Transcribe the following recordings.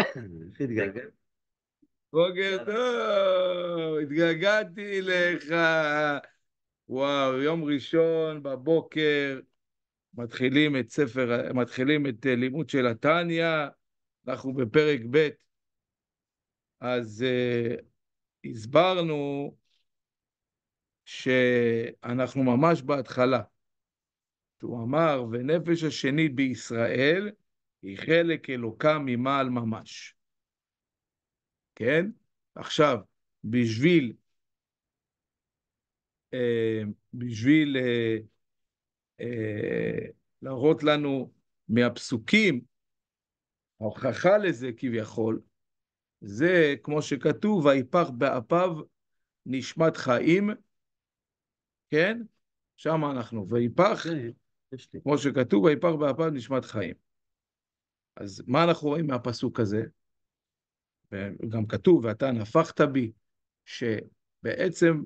התגעגעתי. בוקר טוב, התגעגעתי אליך. וואו, יום ראשון בבוקר, מתחילים את ספר, מתחילים את אה, לימוד של התניא, אנחנו בפרק ב', אז uh, הסברנו שאנחנו ממש בהתחלה. הוא אמר, ונפש השני בישראל, היא חלק אלוקה ממעל ממש. כן? עכשיו, בשביל, אה, בשביל אה, אה, להראות לנו מהפסוקים, ההוכחה לזה כביכול, זה כמו שכתוב, ויפח באפיו נשמת חיים, כן? שם אנחנו, ויפח, כמו שכתוב, ויפח באפיו נשמת חיים. אז מה אנחנו רואים מהפסוק הזה? וגם כתוב, ואתה נפחת בי, שבעצם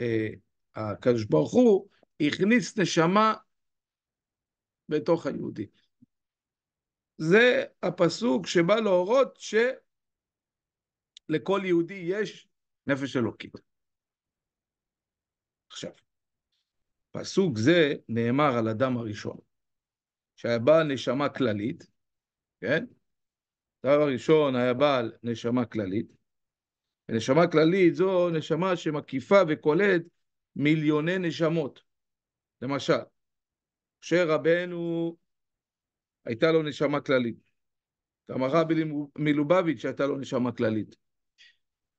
אה, הקדוש ברוך הוא הכניס נשמה בתוך היהודי. זה הפסוק שבא להורות שלכל יהודי יש נפש אלוקית. עכשיו, פסוק זה נאמר על אדם הראשון, שבא נשמה כללית, כן? הצו הראשון היה בעל נשמה כללית. ונשמה כללית זו נשמה שמקיפה וכוללת מיליוני נשמות. למשל, משה רבנו, הייתה לו נשמה כללית. גם הרבי מלובביץ' הייתה לו נשמה כללית.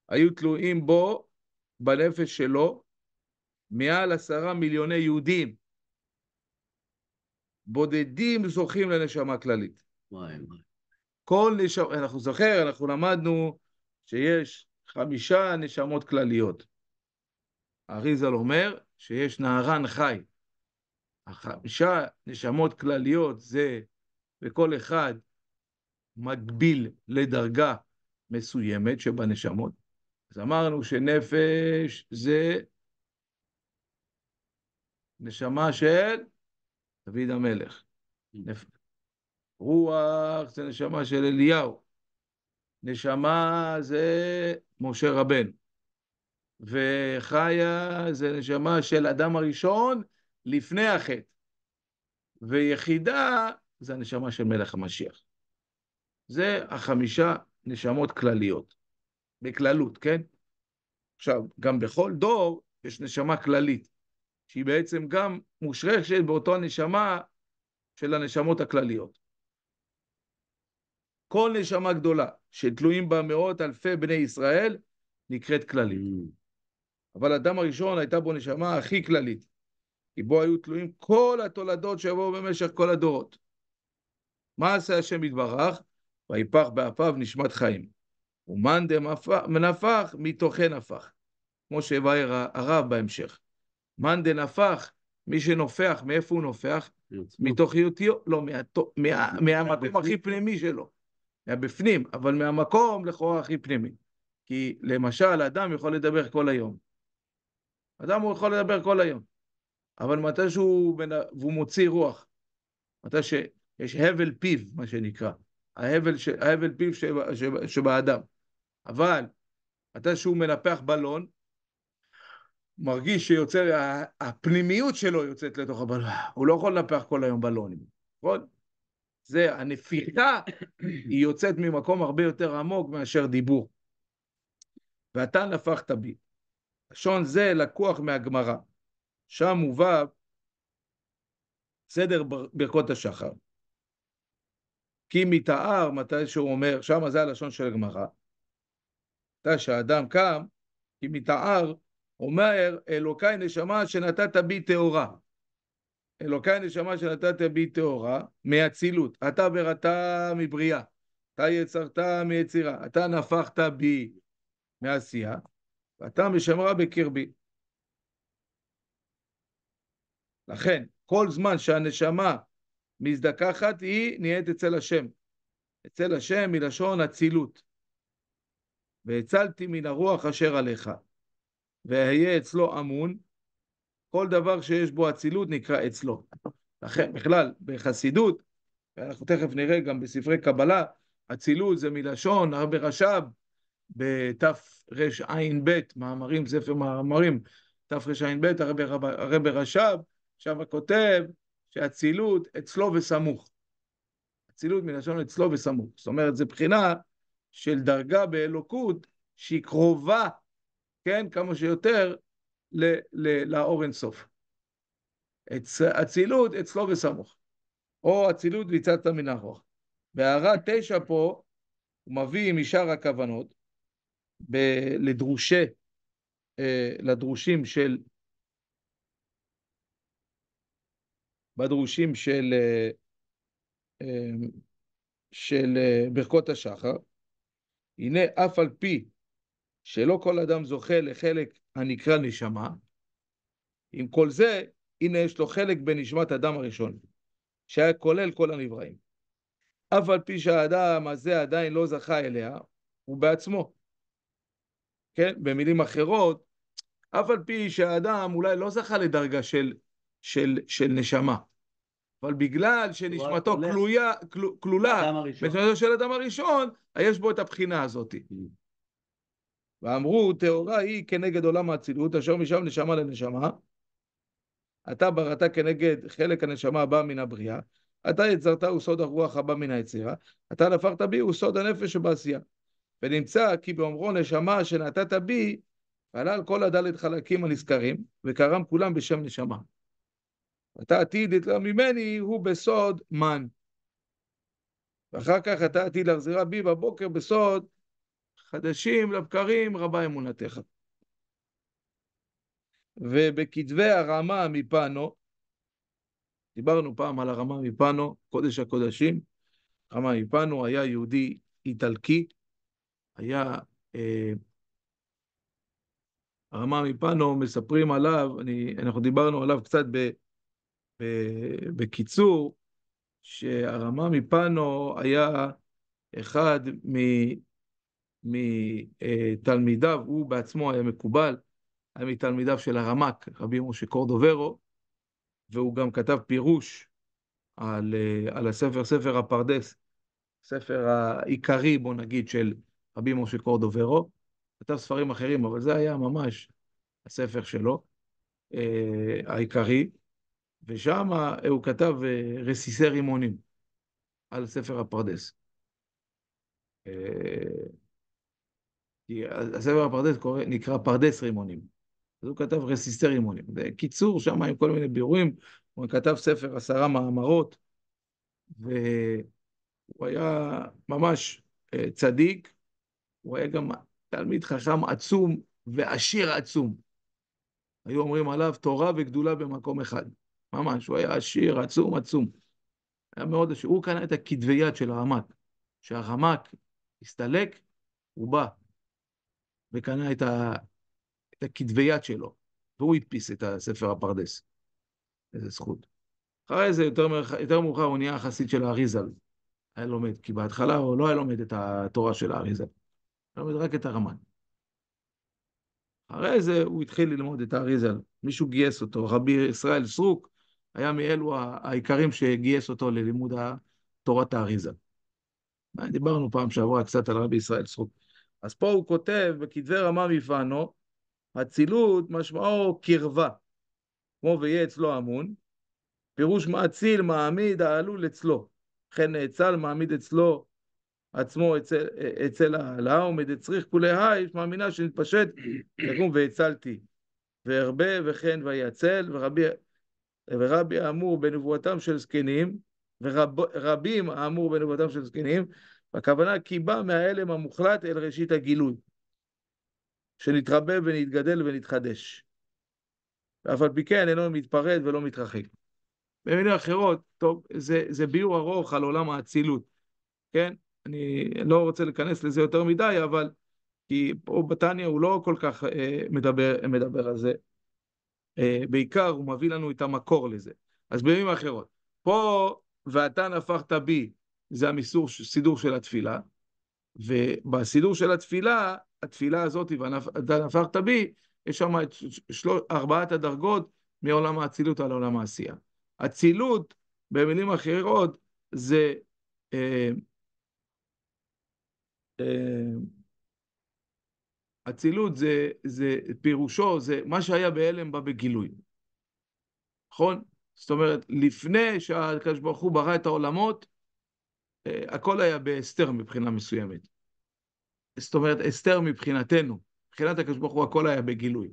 היו תלויים בו, בנפש שלו, מעל עשרה מיליוני יהודים. בודדים זוכים לנשמה כללית. כל נשמות, אנחנו זוכר, אנחנו למדנו שיש חמישה נשמות כלליות. אריזל אומר שיש נהרן חי. החמישה נשמות כלליות זה, וכל אחד מקביל לדרגה מסוימת שבנשמות. אז אמרנו שנפש זה נשמה של דוד המלך. Mm. נפ... רוח זה נשמה של אליהו, נשמה זה משה רבן, וחיה זה נשמה של אדם הראשון לפני החטא, ויחידה זה הנשמה של מלך המשיח. זה החמישה נשמות כלליות, בכללות, כן? עכשיו, גם בכל דור יש נשמה כללית, שהיא בעצם גם מושרשת באותה נשמה של הנשמות הכלליות. כל נשמה גדולה שתלויים בה מאות אלפי בני ישראל נקראת כללית. Mm. אבל אדם הראשון הייתה בו נשמה הכי כללית, כי בו היו תלויים כל התולדות שיבואו במשך כל הדורות. מה עשה השם יתברך? ויפח באפיו נשמת חיים. ומאן דנפח, מתוכה נפח, כמו שיבהר הרב בהמשך. מאן דנפח, מי שנופח, מאיפה הוא נופח? מתוך היותיו, לא, מהמקום הכי פנימי שלו. מהבפנים, אבל מהמקום לכאורה הכי פנימי. כי למשל, אדם יכול לדבר כל היום. אדם הוא יכול לדבר כל היום, אבל מתי שהוא, והוא מוציא רוח, מתי שיש הבל פיו, מה שנקרא, ההבל, ש, ההבל פיו ש... ש... שבאדם. אבל מתי שהוא מנפח בלון, מרגיש שיוצא, הפנימיות שלו יוצאת לתוך הבלון. הוא לא יכול לנפח כל היום בלונים, נכון? זה הנפיחה, היא יוצאת ממקום הרבה יותר עמוק מאשר דיבור. ואתה נפחת בי. לשון זה לקוח מהגמרא. שם מובא סדר ברכות השחר. כי מתאר, מתי שהוא אומר, שם זה הלשון של הגמרא. מתי שהאדם קם, כי מתאר, אומר, אלוקיי נשמה שנתת בי טהורה. אלוקי הנשמה שנתת בי טהורה, מאצילות. אתה בראתה מבריאה, אתה יצרת מיצירה, אתה נפחת בי מעשייה, ואתה משמרה בקרבי. לכן, כל זמן שהנשמה מזדככת, היא נהיית אצל השם. אצל השם מלשון אצילות. והצלתי מן הרוח אשר עליך, ואהיה אצלו אמון, כל דבר שיש בו אצילות נקרא אצלו. לכן, בכלל, בחסידות, אנחנו תכף נראה גם בספרי קבלה, אצילות זה מלשון הרבה רש"ב, בתרע"ב, מאמרים, ספר מאמרים, תרע"ב, הרבה רש"ב, שם כותב שאצילות אצלו וסמוך. אצילות מלשון אצלו וסמוך. זאת אומרת, זו בחינה של דרגה באלוקות שהיא קרובה, כן, כמה שיותר, לאור אינסוף. אצילות אצלו וסמוך, או אצילות ויצאת מן הרוח. בהערה תשע פה, הוא מביא משאר הכוונות, ב- לדרושי, אה, לדרושים של, בדרושים של, אה, אה, של ברכות השחר, הנה אף על פי שלא כל אדם זוכה לחלק הנקרא נשמה. עם כל זה, הנה יש לו חלק בנשמת אדם הראשון, שהיה כולל כל הנבראים. אף על פי שהאדם הזה עדיין לא זכה אליה, הוא בעצמו. כן? במילים אחרות, אף על פי שהאדם אולי לא זכה לדרגה של, של, של נשמה, אבל בגלל שנשמתו כלולה, כלולה, בנשמתו של אדם הראשון, יש בו את הבחינה הזאת. Mm. ואמרו, טהורה היא כנגד עולם האצילות, אשר משם נשמה לנשמה. אתה בראת כנגד חלק הנשמה הבא מן הבריאה. אתה יצרת הוא סוד הרוח הבא מן היצירה. אתה נפרת בי הוא סוד הנפש שבעשייה. ונמצא כי באומרו נשמה שנתת בי, עלה על כל הדלת חלקים הנזכרים, וקרם כולם בשם נשמה. אתה עתיד לתלה ממני, הוא בסוד מן. ואחר כך אתה עתיד להחזירה בי בבוקר בסוד חדשים לבקרים, רבה אמונתך. ובכתבי הרמה מפנו, דיברנו פעם על הרמה מפנו, קודש הקודשים, רמה מפנו היה יהודי איטלקי, היה... אה, הרמה מפנו, מספרים עליו, אני, אנחנו דיברנו עליו קצת ב, ב, בקיצור, שהרמה מפנו היה אחד מתלמידיו, הוא בעצמו היה מקובל, היה מתלמידיו של הרמ"ק, רבי משה קורדוברו, והוא גם כתב פירוש על, אה, על הספר, ספר הפרדס, ספר העיקרי, בוא נגיד, של רבי משה קורדוברו. כתב ספרים אחרים, אבל זה היה ממש הספר שלו, אה, העיקרי, ושם אה, הוא כתב רסיסי רימונים על ספר הפרדס. כי הספר הפרדס קורא, נקרא פרדס רימונים. אז הוא כתב רסיסטי רימונים. זה קיצור שם עם כל מיני ביאורים, הוא כתב ספר עשרה מאמרות, והוא היה ממש אה, צדיק, הוא היה גם תלמיד חכם עצום ועשיר עצום. היו אומרים עליו תורה וגדולה במקום אחד. ממש, הוא היה עשיר, עצום, עצום. היה מאוד עשיר. הוא קנה את הכתבי יד של הרמק. כשהרמק הסתלק, הוא בא, וקנה את, ה, את הכתבי יד שלו, והוא הדפיס את הספר הפרדס. איזה זכות. אחרי זה, יותר, יותר מאוחר, הוא נהיה החסיד של האריזל. היה לומד, כי בהתחלה הוא לא היה לומד את התורה של האריזל, הוא לומד רק את הרמן. אחרי זה הוא התחיל ללמוד את האריזל. מישהו גייס אותו, רבי ישראל סרוק היה מאלו העיקרים שגייס אותו ללימוד תורת האריזל. דיברנו פעם שעברה קצת על רבי ישראל סרוק. אז פה הוא כותב בכתבי רמה מפנו, אצילות משמעו קרבה, כמו ויהיה אצלו לא אמון, פירוש מאציל מעמיד העלול אצלו, וכן נאצל מעמיד אצלו עצמו אצל, אצל העלה, ומדצריך כולי היש מאמינה שנתפשט, יקום והצלתי, והרבה וכן ויצל, ורבי, ורבי אמור בנבואתם של זקנים, ורבים ורב, האמור בנבואתם של זקנים, הכוונה כי בא מההלם המוחלט אל ראשית הגילוי, שנתרבה ונתגדל ונתחדש. ואף על פי כן אינו מתפרד ולא מתרחק. במילים אחרות, טוב, זה, זה ביור ארוך על עולם האצילות, כן? אני לא רוצה להיכנס לזה יותר מדי, אבל כי פה בתניא הוא לא כל כך אה, מדבר, מדבר על זה. אה, בעיקר הוא מביא לנו את המקור לזה. אז במילים אחרות, פה ואתה נפחת בי זה הסידור של התפילה. ובסידור של התפילה, התפילה הזאת, ואתה בי, יש שם את שלוש, ארבעת הדרגות מעולם האצילות על עולם העשייה. אצילות, במילים אחרות, זה... אה, אה, אצילות זה, זה פירושו, זה מה שהיה בהלם בא בגילוי. נכון? זאת אומרת, לפני שהקדוש ברוך הוא ברא את העולמות, אה, הכל היה בהסתר מבחינה מסוימת. זאת אומרת, הסתר מבחינתנו, מבחינת הקדוש ברוך הוא הכל היה בגילוי.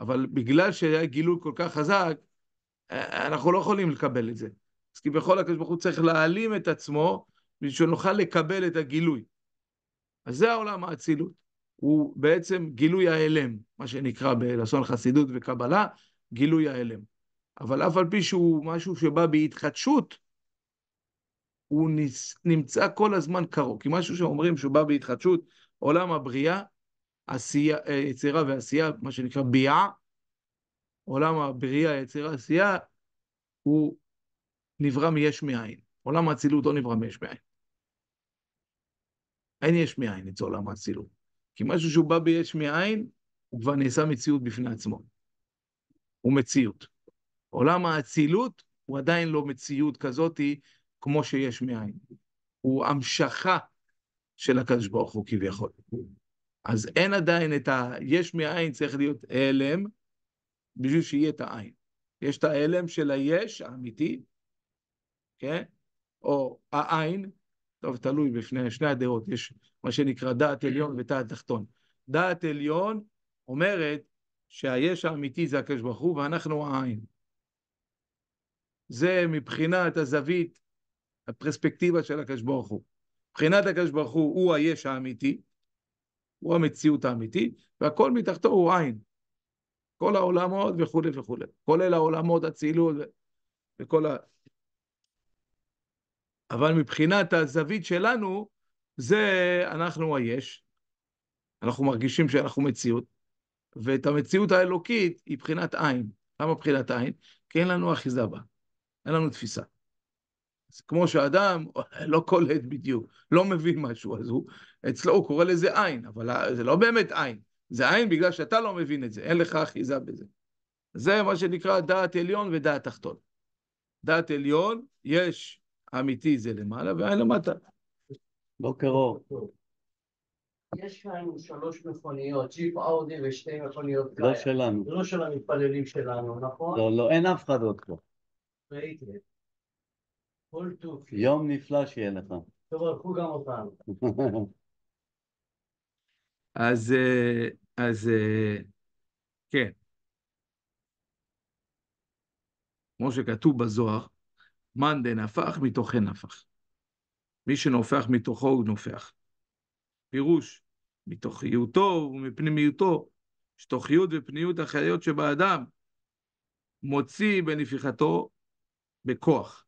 אבל בגלל שהיה גילוי כל כך חזק, אה, אנחנו לא יכולים לקבל את זה. אז כביכול הקדוש ברוך הוא צריך להעלים את עצמו בשביל שנוכל לקבל את הגילוי. אז זה העולם האצילות. הוא בעצם גילוי ההלם, מה שנקרא בלשון חסידות וקבלה, גילוי ההלם. אבל אף על פי שהוא משהו שבא בהתחדשות, הוא נס, נמצא כל הזמן קרוב. כי משהו שאומרים שהוא בא בהתחדשות, עולם הבריאה, עשייה, אה, יצירה ועשייה, מה שנקרא ביאה, עולם הבריאה, יצירה, עשייה, הוא נברא מיש מאין. עולם האצילות לא נברא מיש מאין. אין יש מאין את עולם האצילות. כי משהו שהוא בא ביש מאין, הוא כבר נעשה מציאות בפני עצמו. הוא מציאות. עולם האצילות הוא עדיין לא מציאות כזאתי כמו שיש מאין. הוא המשכה של הקדוש ברוך הוא כביכול. אז אין עדיין את ה... יש מאין צריך להיות הלם בשביל שיהיה את העין. יש את ההלם של היש האמיתי, כן? או העין, טוב, תלוי בפני שני הדעות, יש מה שנקרא דעת עליון ותעת תחתון. דעת עליון אומרת שהיש האמיתי זה הקדוש ברוך הוא ואנחנו העין. זה מבחינת הזווית הפרספקטיבה של הקדוש ברוך הוא. מבחינת הקדוש ברוך הוא, הוא היש האמיתי, הוא המציאות האמיתי, והכל מתחתו הוא עין. כל העולמות וכולי וכולי, כולל העולמות, הצילות וכל ה... אבל מבחינת הזווית שלנו, זה אנחנו היש, אנחנו מרגישים שאנחנו מציאות, ואת המציאות האלוקית היא בחינת עין. למה בחינת עין? כי אין לנו אחיזה בה, אין לנו תפיסה. זה כמו שאדם לא קולט בדיוק, לא מבין משהו, אז הוא, אצלו הוא קורא לזה עין, אבל זה לא באמת עין, זה עין בגלל שאתה לא מבין את זה, אין לך אחיזה בזה. זה מה שנקרא דעת עליון ודעת תחתון. דעת עליון, יש אמיתי זה למעלה ועין למטה. בוקר אור. יש לנו שלוש מכוניות, ג'יפ אאודי ושתי מכוניות לא שלנו. לא של המתפללים שלנו, נכון? לא, לא, אין אף אחד עוד פה. ראיתי. את כל טוב. יום נפלא שיהיה לך. תברכו גם אותנו. אז, אה, אז, אה, כן. כמו שכתוב בזוהר, מאן דנפח מתוכן נפח. מי שנופח מתוכו הוא נופח. פירוש, מתוכיותו ומפנימיותו, שתוכיות ופניות החיות שבאדם מוציא בנפיחתו בכוח.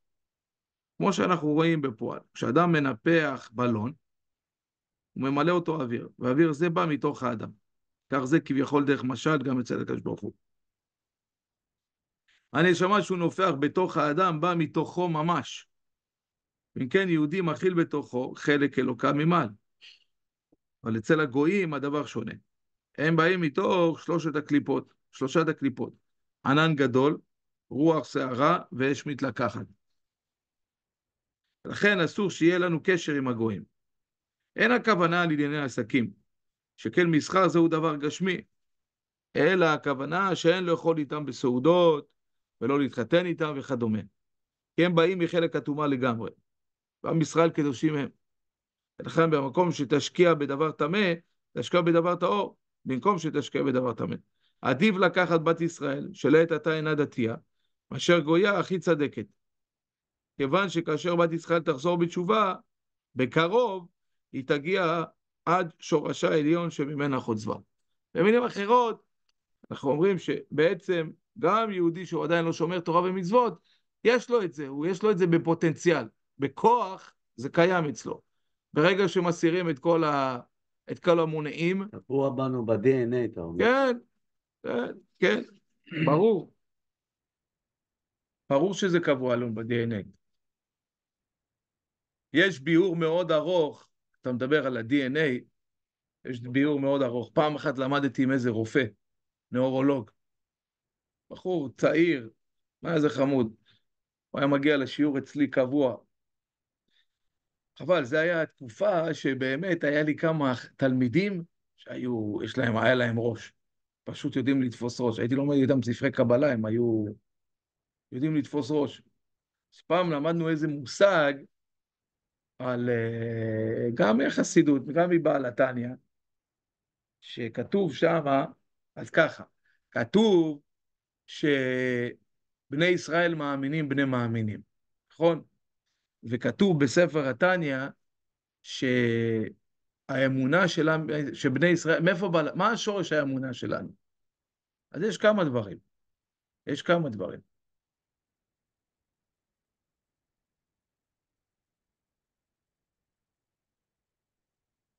כמו שאנחנו רואים בפועל, כשאדם מנפח בלון, הוא ממלא אותו אוויר, ואוויר זה בא מתוך האדם. כך זה כביכול דרך משל גם אצל הקדוש ברוך הוא. הנשמה שהוא נופח בתוך האדם באה מתוכו ממש. אם כן, יהודי מכיל בתוכו חלק אלוקה ממעל. אבל אצל הגויים הדבר שונה. הם באים מתוך שלושת הקליפות, שלושת הקליפות. ענן גדול, רוח שערה ואש מתלקחת. לכן אסור שיהיה לנו קשר עם הגויים. אין הכוונה על ענייני עסקים, שכן מסחר זהו דבר גשמי, אלא הכוונה שאין לאכול איתם בסעודות, ולא להתחתן איתם וכדומה. כי הם באים מחלק הטומאה לגמרי. ועם ישראל קדושים הם. ולכן במקום שתשקיע בדבר טמא, תשקיע בדבר טהור, במקום שתשקיע בדבר טמא. עדיף לקחת בת ישראל, שלעת עתה אינה דתייה, מאשר גויה הכי צדקת. כיוון שכאשר בת ישראל תחזור בתשובה, בקרוב היא תגיע עד שורשה העליון שממנה חוצבה. במילים אחרות, אנחנו אומרים שבעצם גם יהודי שהוא עדיין לא שומר תורה ומצוות, יש לו את זה, הוא יש לו את זה בפוטנציאל, בכוח זה קיים אצלו. ברגע שמסירים את כל, ה... את כל המונעים... תפוע בנו ב-DNA, אתה אומר. כן, כן, כן, ברור. ברור שזה קבוע לנו ב-DNA. יש ביאור מאוד ארוך, אתה מדבר על ה-DNA, יש אוקיי. ביאור מאוד ארוך. פעם אחת למדתי עם איזה רופא, נאורולוג. בחור צעיר, מה איזה חמוד. הוא היה מגיע לשיעור אצלי קבוע. חבל, זו הייתה תקופה שבאמת היה לי כמה תלמידים שהיו, יש להם, היה להם ראש. פשוט יודעים לתפוס ראש. הייתי לומד איתם ספרי קבלה, הם היו... יודעים לתפוס ראש. אז פעם למדנו איזה מושג על אה, גם חסידות וגם מבעל התניא, שכתוב שם, אז ככה, כתוב שבני ישראל מאמינים בני מאמינים, נכון? וכתוב בספר התניא שהאמונה שלנו, שבני ישראל, מאיפה בא, מה השורש האמונה שלנו? אז יש כמה דברים, יש כמה דברים.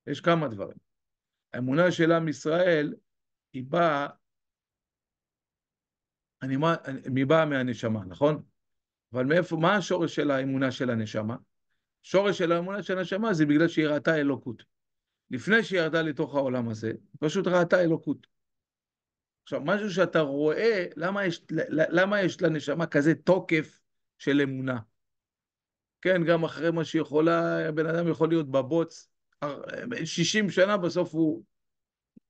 יש כמה דברים. האמונה של עם ישראל, היא באה, אני, היא באה מהנשמה, נכון? אבל מאיפה, מה השורש של האמונה של הנשמה? שורש של האמונה של הנשמה זה בגלל שהיא ראתה אלוקות. לפני שהיא ירדה לתוך העולם הזה, היא פשוט ראתה אלוקות. עכשיו, משהו שאתה רואה, למה יש, למה יש לנשמה כזה תוקף של אמונה? כן, גם אחרי מה שיכולה, הבן אדם יכול להיות בבוץ, 60 שנה בסוף הוא...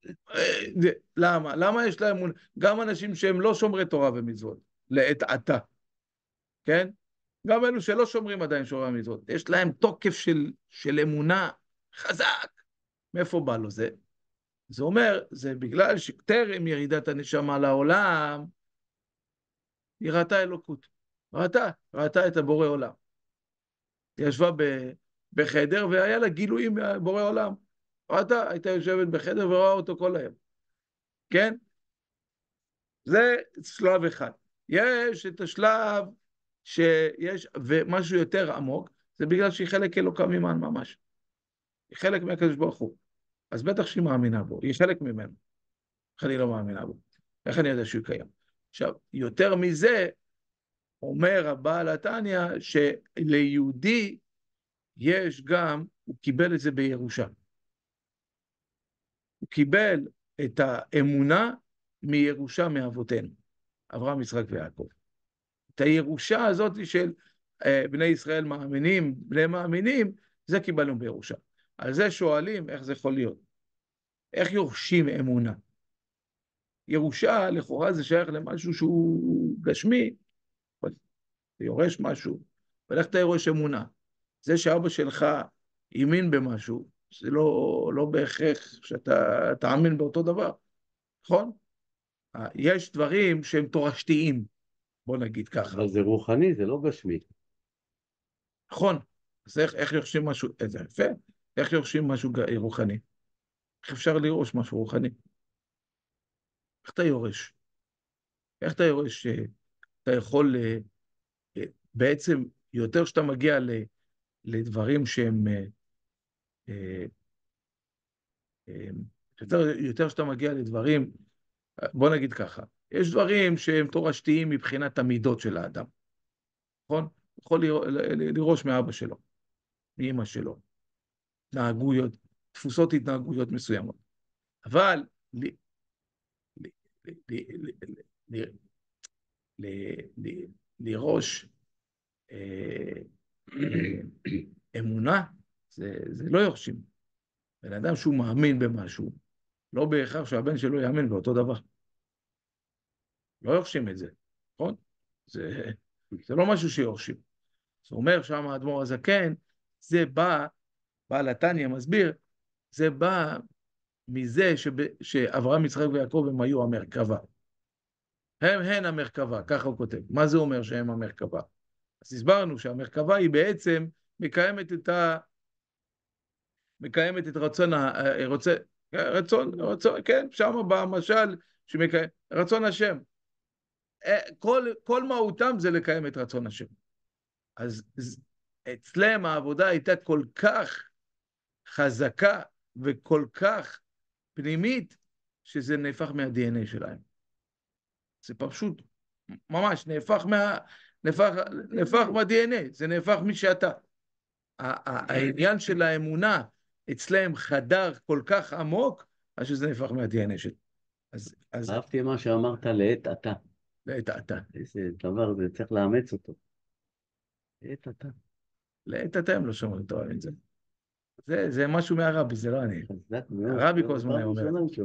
אה, למה? למה יש להם... גם אנשים שהם לא שומרי תורה ומצוות, לעת עתה, כן? גם אלו שלא שומרים עדיין שומרי המצוות, יש להם תוקף של, של אמונה חזק. מאיפה בא לו זה? זה אומר, זה בגלל שטרם ירידת הנשמה לעולם, היא ראתה אלוקות. ראתה, ראתה את הבורא עולם. היא ישבה ב... בחדר, והיה לה גילויים מבורא אה, עולם. ראתה, הייתה יושבת בחדר ורואה אותו כל היום. כן? זה שלב אחד. יש את השלב שיש, ומשהו יותר עמוק, זה בגלל שהיא חלק אלוקה ממען ממש. היא חלק מהקדוש ברוך הוא. אז בטח שהיא מאמינה בו, היא חלק ממנו. איך אני לא מאמינה בו? איך אני יודע שהוא קיים? עכשיו, יותר מזה, אומר הבעל התניא, שליהודי יש גם, הוא קיבל את זה בירושה. הוא קיבל את האמונה מירושה מאבותינו, אברהם, יצחק ויעקב. את הירושה הזאת של אה, בני ישראל מאמינים, בני מאמינים, זה קיבלנו בירושה. על זה שואלים איך זה יכול להיות. איך יורשים אמונה? ירושה, לכאורה זה שייך למשהו שהוא גשמי, אתה יורש משהו, אבל איך אתה יורש אמונה? זה שאבא שלך האמין במשהו, זה לא, לא בהכרח שאתה תאמין באותו דבר, נכון? אה, יש דברים שהם תורשתיים, בוא נגיד ככה. אבל זה רוחני, זה לא גשמי. נכון, אז איך, איך יורשים משהו, איזה אה, יפה, איך יורשים משהו אה, רוחני? איך אפשר לירוש משהו רוחני? איך אתה יורש? איך אתה יורש? שאתה יכול בעצם, יותר שאתה מגיע ל... לדברים שהם... אה, אה, אה, יותר, יותר שאתה מגיע לדברים, בוא נגיד ככה, יש דברים שהם תורשתיים מבחינת המידות של האדם, נכון? יכול לירוש מאבא שלו, מאימא שלו, התנהגויות, דפוסות התנהגויות מסוימות. אבל לירוש, אמונה זה, זה לא יורשים. בן אדם שהוא מאמין במשהו, לא בהכרח שהבן שלו יאמין באותו דבר. לא יורשים את זה, נכון? זה, זה לא משהו שיורשים. זה אומר שם האדמו"ר הזקן, זה בא, בעל התניא מסביר, זה בא מזה שב, שאברהם, יצחק ויעקב הם היו המרכבה. הם הן המרכבה, ככה הוא כותב. מה זה אומר שהם המרכבה? אז הסברנו שהמרכבה היא בעצם מקיימת את ה... מקיימת את רצון, ה... אה, רוצה... אה, רצון, רצון, כן, שם במשל, שמקיים, רצון השם. אה, כל, כל מהותם זה לקיים את רצון השם. אז אצלם העבודה הייתה כל כך חזקה וכל כך פנימית, שזה נהפך מה-DNA שלהם. זה פשוט ממש נהפך מה... נהפך, נהפך ב-DNA, זה נהפך מי שאתה. העניין של האמונה אצלהם חדר כל כך עמוק, עד שזה נהפך מה-DNA שלי. אז, אהבתי מה שאמרת לעת עתה. לעת עתה. איזה דבר, זה צריך לאמץ אותו. לעת עתה. לעת עתה הם לא שומרים תורה את זה. זה, זה משהו מהרבי, זה לא אני. הרבי כל לא, הזמן היה לא, אומר לא את זה.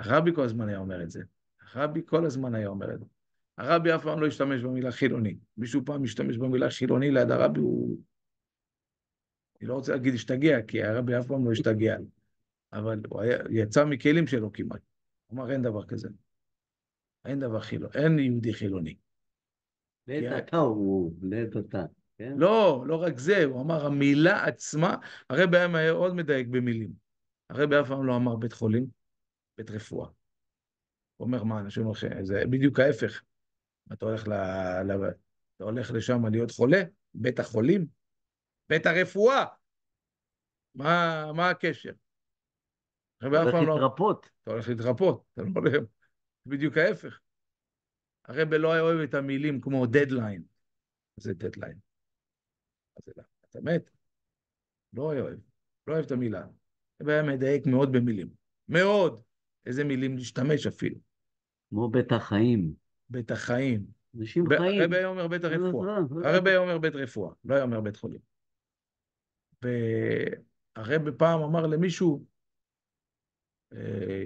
הרבי כל הזמן היה אומר את זה. הרבי כל הזמן היה אומר את זה. הרבי אף פעם לא השתמש במילה חילוני. מישהו פעם השתמש במילה חילוני ליד הרבי, הוא... אני לא רוצה להגיד השתגע, כי הרבי אף פעם לא השתגע, אבל הוא היה, יצא מכלים שלו כמעט. הוא אמר, אין דבר כזה. אין דבר חילוני, אין יהודי חילוני. לעת עתה הוא, לעת עתה. כן? לא, לא רק זה, הוא אמר, המילה עצמה, הרבי היה מאוד מדייק במילים. הרבי אף פעם לא אמר בית חולים, בית רפואה. הוא אומר, מה, אנשים אומרים, זה בדיוק ההפך. אתה הולך, ל... ל... אתה הולך לשם להיות חולה? בית החולים? בית הרפואה? מה, מה הקשר? אתה הולך לא- להתרפות. לא... אתה הולך להתרפות, אתה לא הולך... בדיוק ההפך. הרב לא היה אוהב את המילים כמו דדליין. זה דדליין. אתה מת? לא היה אוהב. לא אוהב את המילה. הרב היה מדייק מאוד במילים. מאוד. איזה מילים להשתמש אפילו. כמו בית החיים. בית החיים. אנשים הרבי היה אומר בית הרפואה. הרבי היה אומר בית רפואה, לא היה אומר בית חולים. והרבי פעם אמר למישהו, אה,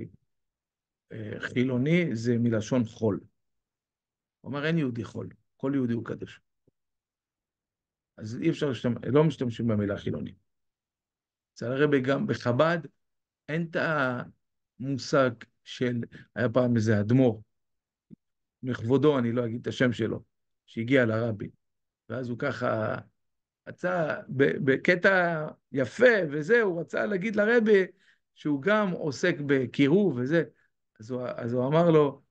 אה, חילוני זה מלשון חול. הוא אמר, אין יהודי חול, כל יהודי הוא קדוש. אז אי אפשר, להשתמש, לא משתמשים במילה חילוני. אצל הרבי גם בחב"ד אין את המושג של, היה פעם איזה אדמו"ר מכבודו, אני לא אגיד את השם שלו, שהגיע לרבי. ואז הוא ככה רצה, בקטע יפה וזה, הוא רצה להגיד לרבי שהוא גם עוסק בקירוב וזה. אז הוא, אז הוא אמר לו,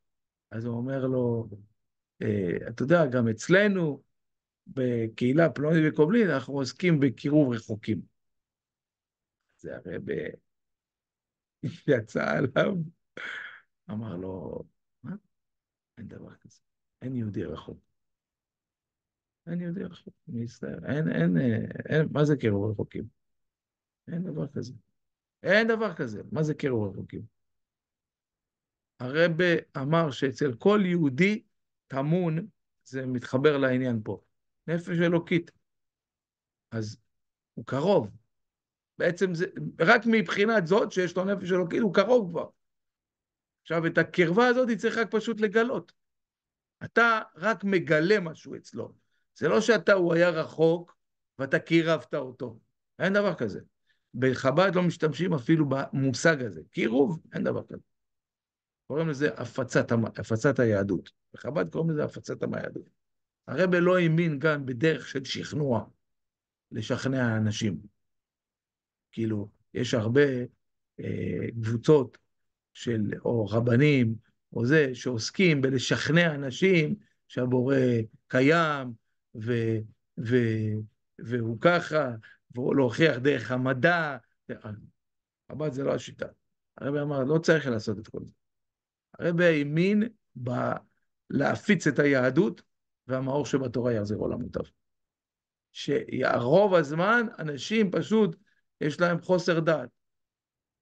אז הוא אומר לו, אה, אתה יודע, גם אצלנו, בקהילה פלונית וקובלין, אנחנו עוסקים בקירוב רחוקים. זה הרי ב... יצא עליו, אמר לו, מה אין דבר כזה. אין יהודי רחוק. אין יהודי רחוק מישראל. אין, אין, אה, אין, מה זה קירוב רחוקים? אין דבר כזה. אין דבר כזה. מה זה קירוב רחוקים? הרבה אמר שאצל כל יהודי טמון, זה מתחבר לעניין פה, נפש אלוקית. אז הוא קרוב. בעצם זה, רק מבחינת זאת שיש לו נפש אלוקית, הוא קרוב כבר. עכשיו, את הקרבה הזאת צריך רק פשוט לגלות. אתה רק מגלה משהו אצלו. זה לא שאתה, הוא היה רחוק ואתה קירבת אותו. אין דבר כזה. בחב"ד לא משתמשים אפילו במושג הזה. קירוב, אין דבר כזה. קוראים לזה הפצת, הפצת היהדות. בחב"ד קוראים לזה הפצת היהדות. הרב לא האמין גם בדרך של שכנוע, לשכנע אנשים. כאילו, יש הרבה אה, קבוצות של, או רבנים, או זה, שעוסקים בלשכנע אנשים שהבורא קיים, ו, ו, והוא ככה, ולהוכיח דרך המדע. חב"ד זה לא השיטה. הרבי אמר, לא צריך לעשות את כל זה. הרבי האמין ב... להפיץ את היהדות, והמאור שבתורה יחזיר למוטב. שרוב הזמן אנשים פשוט, יש להם חוסר דעת.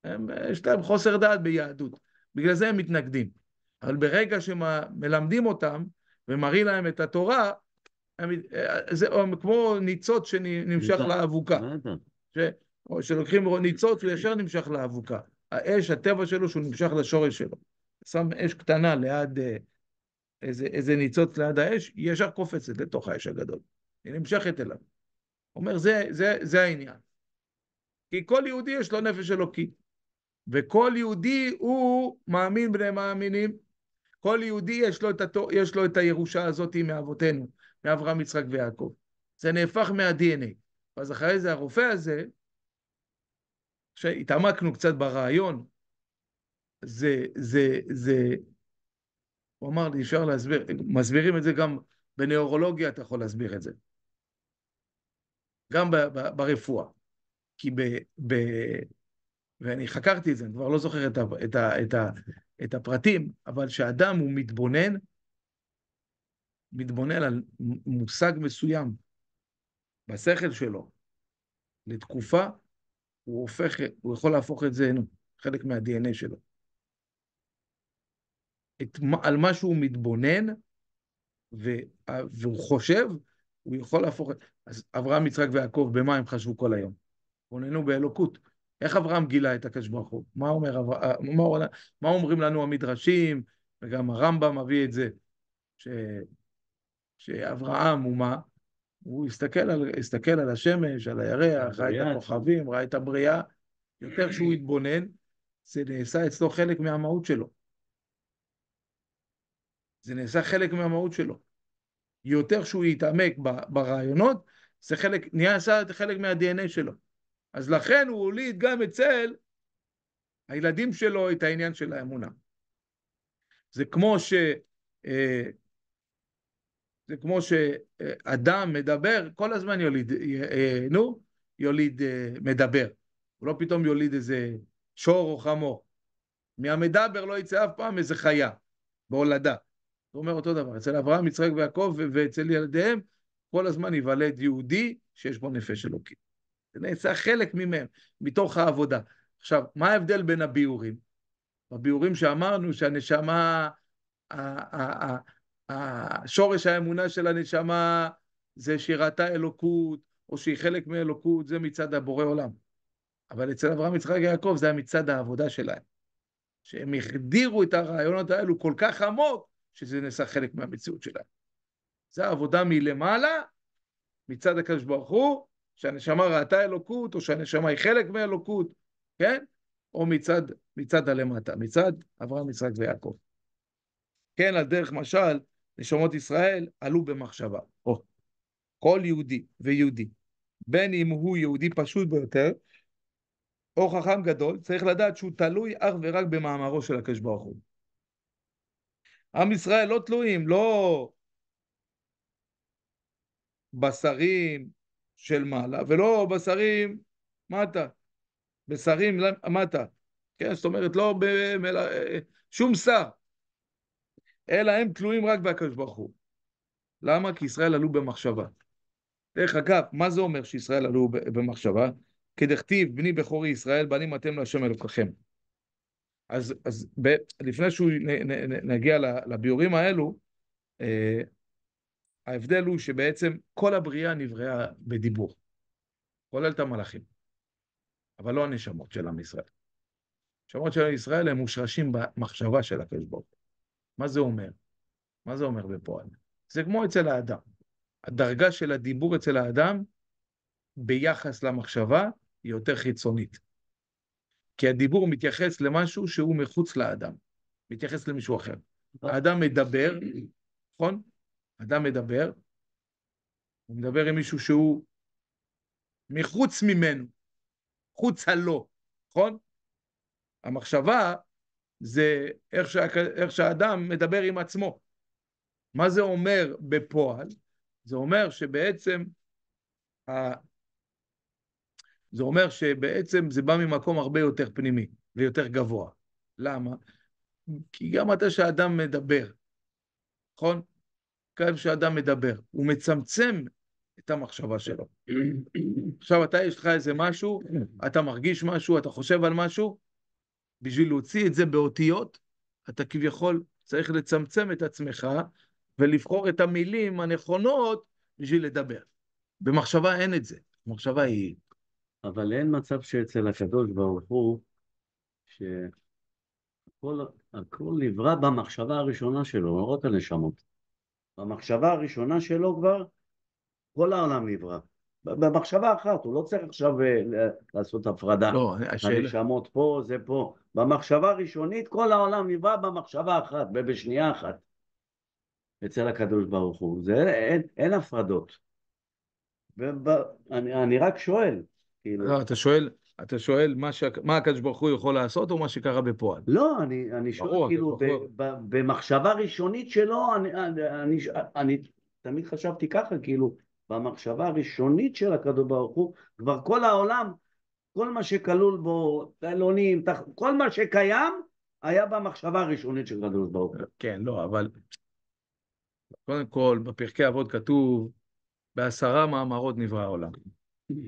הם, יש להם חוסר דעת ביהדות, בגלל זה הם מתנגדים. אבל ברגע שמלמדים אותם ומראים להם את התורה, הם, זה הם כמו ניצוץ שנמשך לאבוקה. ש, או שלוקחים ניצוץ וישר נמשך לאבוקה. האש, הטבע שלו, שהוא נמשך לשורש שלו. שם אש קטנה ליד אה, איזה, איזה ניצוץ ליד האש, היא ישר קופצת לתוך האש הגדול. היא נמשכת אליו. הוא אומר, זה, זה, זה העניין. כי כל יהודי יש לו נפש אלוקית. וכל יהודי הוא מאמין בני מאמינים. כל יהודי יש לו את, התו, יש לו את הירושה הזאת מאבותינו, מאברהם, יצחק ויעקב. זה נהפך מה-DNA. ואז אחרי זה הרופא הזה, שהתעמקנו קצת ברעיון, זה, זה, זה, הוא אמר לי, אפשר להסביר, מסבירים את זה גם בנאורולוגיה, אתה יכול להסביר את זה. גם ב, ב, ברפואה. כי ב, ב, ואני חקרתי את זה, אני כבר לא זוכר את, ה, את, ה, את, ה, את הפרטים, אבל כשאדם הוא מתבונן, מתבונן על מושג מסוים בשכל שלו לתקופה, הוא, הופך, הוא יכול להפוך את זה, חלק מה-DNA שלו. את, על מה שהוא מתבונן ו, והוא חושב, הוא יכול להפוך... את זה. אז אברהם, יצחק ויעקב, במה הם חשבו כל היום? בוננו באלוקות. איך אברהם גילה את הקדוש ברוך הוא? מה, אומר, אה, מה, מה אומרים לנו המדרשים, וגם הרמב"ם מביא את זה, ש, שאברהם הוא מה? הוא הסתכל על, הסתכל על השמש, על הירח, ראה את הכוכבים, ראה את הבריאה, יותר שהוא התבונן, זה נעשה אצלו חלק מהמהות שלו. זה נעשה חלק מהמהות שלו. יותר שהוא יתעמק ברעיונות, זה חלק, נהיה חלק מה-DNA שלו. אז לכן הוא הוליד גם אצל הילדים שלו את העניין של האמונה. זה כמו ש... אה, זה כמו שאדם מדבר, כל הזמן יוליד, אה, אה, נו, יוליד מדבר. הוא לא פתאום יוליד איזה שור או חמור. מהמדבר לא יצא אף פעם איזה חיה בהולדה. הוא אומר אותו דבר, אצל אברהם, יצחק ויעקב ואצל ילדיהם, כל הזמן ייוולד יהודי שיש בו נפש אלוקית. זה נעשה חלק ממנו, מתוך העבודה. עכשיו, מה ההבדל בין הביאורים? בביאורים שאמרנו שהנשמה, שורש האמונה של הנשמה זה שיראתה אלוקות, או שהיא חלק מאלוקות, זה מצד הבורא עולם. אבל אצל אברהם, יצחק ויעקב זה היה מצד העבודה שלהם. שהם החדירו את הרעיונות האלו כל כך עמוק, שזה נעשה חלק מהמציאות שלהם. זו העבודה מלמעלה, מצד הקדוש ברוך הוא, שהנשמה ראתה אלוקות, או שהנשמה היא חלק מאלוקות, כן? או מצד, מצד הלמטה, מצד אברהם, יצחק ויעקב. כן, על דרך משל, נשמות ישראל עלו במחשבה. או, כל יהודי ויהודי, בין אם הוא יהודי פשוט ביותר, או חכם גדול, צריך לדעת שהוא תלוי אך ורק במאמרו של הקדוש ברוך הוא. עם ישראל לא תלויים, לא בשרים, של מעלה, ולא בשרים מטה. בשרים לא, מטה. כן, זאת אומרת, לא במל... אה, שום שר. אלא הם תלויים רק בהקדוש ברוך הוא. למה? כי ישראל עלו במחשבה. דרך אגב, מה זה אומר שישראל עלו במחשבה? כדכתיב, בני בכורי ישראל, בנים אתם להשם אלוקיכם. אז, אז ב, לפני שנגיע לביורים האלו, אה, ההבדל הוא שבעצם כל הבריאה נבראה בדיבור, כולל את המלאכים, אבל לא הנשמות של עם ישראל. הנשמות של עם ישראל הם מושרשים במחשבה של הקדוש ברוך מה זה אומר? מה זה אומר בפועל? זה כמו אצל האדם. הדרגה של הדיבור אצל האדם ביחס למחשבה היא יותר חיצונית. כי הדיבור מתייחס למשהו שהוא מחוץ לאדם, מתייחס למישהו אחר. נכון. האדם מדבר, נכון? אדם מדבר, הוא מדבר עם מישהו שהוא מחוץ ממנו, חוץ הלא, נכון? המחשבה זה איך, שה, איך שהאדם מדבר עם עצמו. מה זה אומר בפועל? זה אומר שבעצם, ה... זה אומר שבעצם זה בא ממקום הרבה יותר פנימי ויותר גבוה. למה? כי גם אתה שאדם מדבר, נכון? כאב שאדם מדבר, הוא מצמצם את המחשבה שלו. עכשיו אתה יש לך איזה משהו, כן. אתה מרגיש משהו, אתה חושב על משהו, בשביל להוציא את זה באותיות, אתה כביכול צריך לצמצם את עצמך ולבחור את המילים הנכונות בשביל לדבר. במחשבה אין את זה, מחשבה היא... אבל אין מצב שאצל הקדוש ברוך הוא, שהכל נברא במחשבה הראשונה שלו, לא הנשמות. במחשבה הראשונה שלו כבר כל העולם נברא. במחשבה אחת, הוא לא צריך עכשיו אה, לעשות הפרדה. לא, השאלה... הנשמות פה, זה פה. במחשבה הראשונית כל העולם נברא במחשבה אחת ובשנייה אחת. אצל הקדוש ברוך הוא. זה, אין, אין הפרדות. ואני, אני רק שואל. כאילו... לא, אתה שואל, אתה שואל מה, ש... מה הקדוש ברוך הוא יכול לעשות או מה שקרה בפועל? לא, אני, אני שואל, ברור, כאילו, ב, ב, במחשבה ראשונית שלו, אני, אני, אני, אני תמיד חשבתי ככה, כאילו, במחשבה הראשונית של הקדוש ברוך הוא, כבר כל העולם, כל מה שכלול בו, אלונים, תח... כל מה שקיים, היה במחשבה הראשונית של הקדוש ברוך הוא. כן, לא, אבל קודם כל, בפרקי אבות כתוב, בעשרה מאמרות נברא העולם.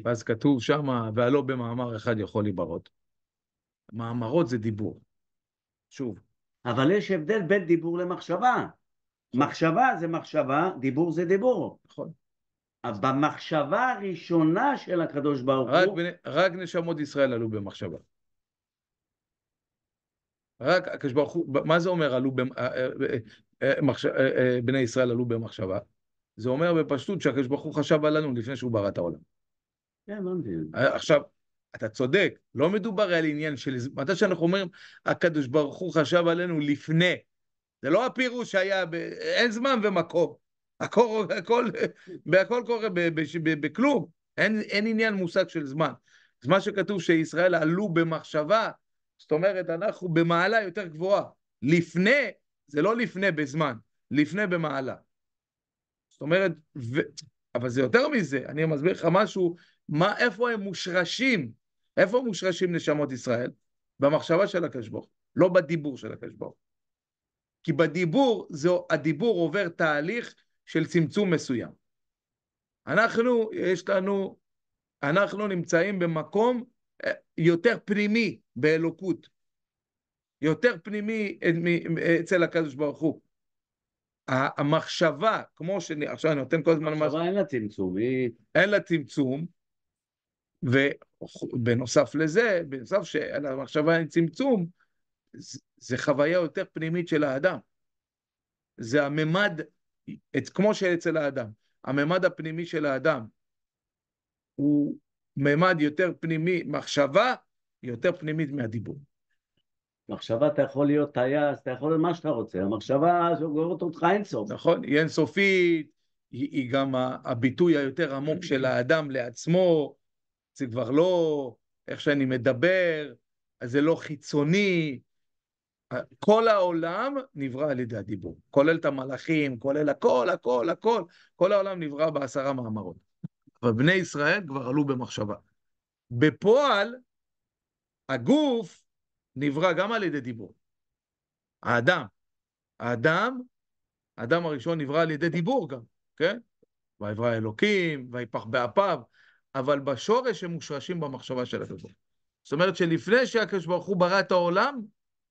ואז כתוב שם, והלא במאמר אחד יכול להיברות. מאמרות זה דיבור. שוב. אבל יש הבדל בין דיבור למחשבה. נכון. מחשבה זה מחשבה, דיבור זה דיבור. נכון. במחשבה הראשונה של הקדוש ברוך רק, הוא... בנ... רק נשמות ישראל עלו במחשבה. רק הקדוש ברוך הוא, מה זה אומר עלו במחש... אה, אה, אה, בני ישראל עלו במחשבה? זה אומר בפשטות שהקדוש ברוך הוא חשב עלינו לפני שהוא ברא את העולם. כן, לא מבין. אה, עכשיו, אתה צודק, לא מדובר על עניין של... מתי שאנחנו אומרים, הקדוש ברוך הוא חשב עלינו לפני. זה לא הפירוש שהיה, ב... אין זמן ומקום. הכל, הכל, הכל קורה בכלום. אין, אין עניין מושג של זמן. אז מה שכתוב שישראל עלו במחשבה, זאת אומרת, אנחנו במעלה יותר גבוהה. לפני, זה לא לפני בזמן, לפני במעלה. זאת אומרת, ו... אבל זה יותר מזה, אני מסביר לך משהו מה, איפה הם מושרשים? איפה מושרשים נשמות ישראל? במחשבה של הקדוש ברוך לא בדיבור של הקדוש ברוך כי בדיבור, זה, הדיבור עובר תהליך של צמצום מסוים. אנחנו, יש לנו, אנחנו נמצאים במקום אה, יותר פנימי באלוקות, יותר פנימי אה, אצל הקדוש ברוך הוא. המחשבה, כמו שאני, עכשיו אני נותן כל הזמן... המחשבה אין לה צמצום, היא... אין לה צמצום, ובנוסף לזה, בנוסף שהמחשבה היא צמצום, זה חוויה יותר פנימית של האדם. זה הממד, כמו שאצל האדם, הממד הפנימי של האדם הוא ממד יותר פנימי, מחשבה יותר פנימית מהדיבור. מחשבה אתה יכול להיות טייס, אתה יכול להיות מה שאתה רוצה, המחשבה גוררת אותך אינסוף. נכון, היא אינסופית, היא, היא גם הביטוי היותר עמוק של האדם לעצמו, זה כבר לא איך שאני מדבר, זה לא חיצוני. כל העולם נברא על ידי הדיבור, כולל את המלאכים, כולל הכל, הכל, הכל, כל העולם נברא בעשרה מאמרות. אבל בני ישראל כבר עלו במחשבה. בפועל, הגוף נברא גם על ידי דיבור. האדם. האדם, האדם הראשון נברא על ידי דיבור גם, כן? ויברא אלוקים, ויפח באפיו. אבל בשורש הם מושרשים במחשבה של הקדוש ברוך הוא. זאת אומרת שלפני שהקדוש ברוך הוא ברא את העולם,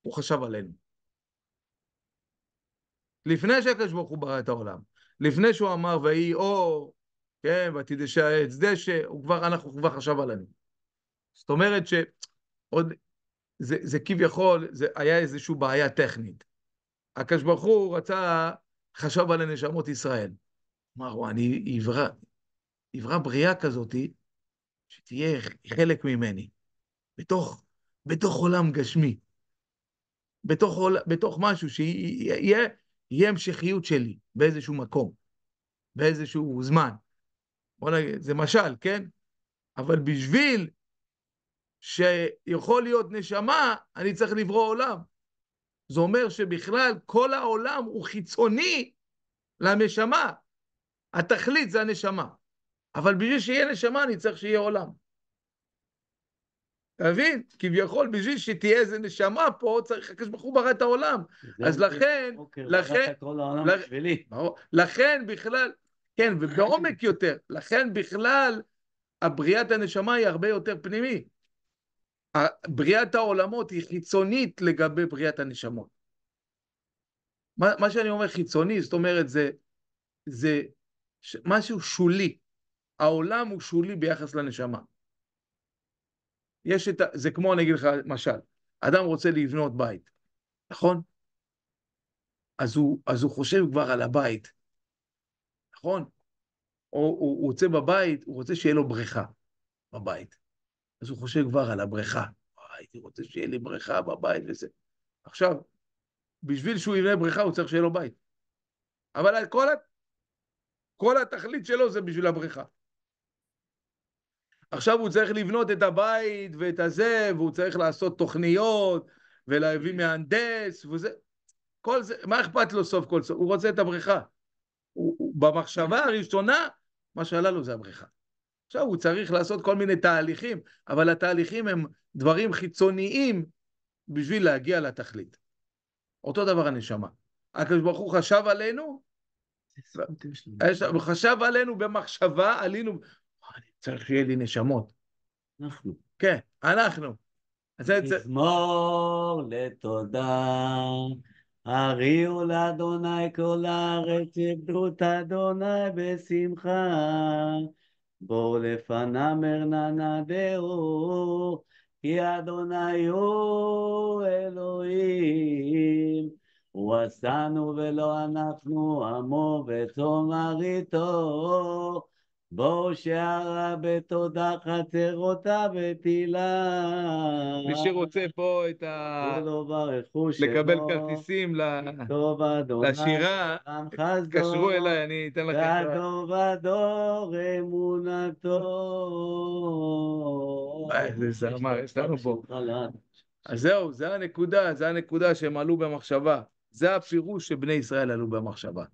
הוא חשב עלינו. לפני שהקדוש ברוך הוא ברא את העולם, לפני שהוא אמר ויהי אור, כן, ותדשא העץ דשא, הוא כבר, אנחנו כבר חשב עלינו. זאת אומרת שעוד, זה, זה כביכול, זה היה איזושהי בעיה טכנית. הקדוש ברוך הוא רצה, חשב על הנשמות ישראל. אמר, אני אברא, נברא בריאה כזאתי, שתהיה חלק ממני, בתוך, בתוך עולם גשמי, בתוך, עול, בתוך משהו שיהיה יהיה המשכיות שלי באיזשהו מקום, באיזשהו זמן. בוא נגיד, זה משל, כן? אבל בשביל שיכול להיות נשמה, אני צריך לברוא עולם. זה אומר שבכלל כל העולם הוא חיצוני לנשמה. התכלית זה הנשמה. אבל בשביל שיהיה נשמה אני צריך שיהיה עולם. אתה מבין? כביכול בשביל שתהיה איזה נשמה פה, צריך, הקדוש ברוך הוא ברא את העולם. אז אוקיי. לכן, אוקיי, לכן, לכן בכלל, כן, ובעומק יותר, לכן בכלל, הבריאת הנשמה היא הרבה יותר פנימי. בריאת העולמות היא חיצונית לגבי בריאת הנשמות. מה, מה שאני אומר חיצוני, זאת אומרת, זה, זה משהו שולי. העולם הוא שולי ביחס לנשמה. יש את ה... זה כמו, אני אגיד לך, משל, אדם רוצה לבנות בית, נכון? אז הוא, אז הוא חושב כבר על הבית, נכון? או הוא, הוא רוצה בבית, הוא רוצה שיהיה לו בריכה בבית. אז הוא חושב כבר על הבריכה. הייתי רוצה שיהיה לי בריכה בבית וזה. עכשיו, בשביל שהוא יבנה בריכה הוא צריך שיהיה לו בית. אבל כל, כל התכלית שלו זה בשביל הבריכה. עכשיו הוא צריך לבנות את הבית ואת הזה, והוא צריך לעשות תוכניות, ולהביא מהנדס, וזה... כל זה, מה אכפת לו סוף כל סוף? הוא רוצה את הבריכה. הוא, הוא, במחשבה הראשונה, מה שעלה לו זה הבריכה. עכשיו הוא צריך לעשות כל מיני תהליכים, אבל התהליכים הם דברים חיצוניים בשביל להגיע לתכלית. אותו דבר הנשמה. הקדוש ברוך הוא חשב עלינו, הוא חשב עלינו במחשבה, עלינו, צריך שיהיה לי נשמות. אנחנו. כן, אנחנו. מזמור לתודה, הריעו לאדוני כל הארץ, שיבדו את אדוני בשמחה. בואו לפניו ארננה דהו, כי אדוני הוא אלוהים. הוא עשנו ולא אנחנו עמו וצאן מרעיתו. בואו שערה בתודה חצרותה ותהילה. מי שרוצה פה את ה... לקבל כרטיסים לשירה, תתקשרו אליי, אני אתן לכם... את ה... כתוב הדור אמונתו. איזה זמר, יש לנו פה. אז זהו, זה הנקודה, זה הנקודה שהם עלו במחשבה. זה הפירוש שבני ישראל עלו במחשבה.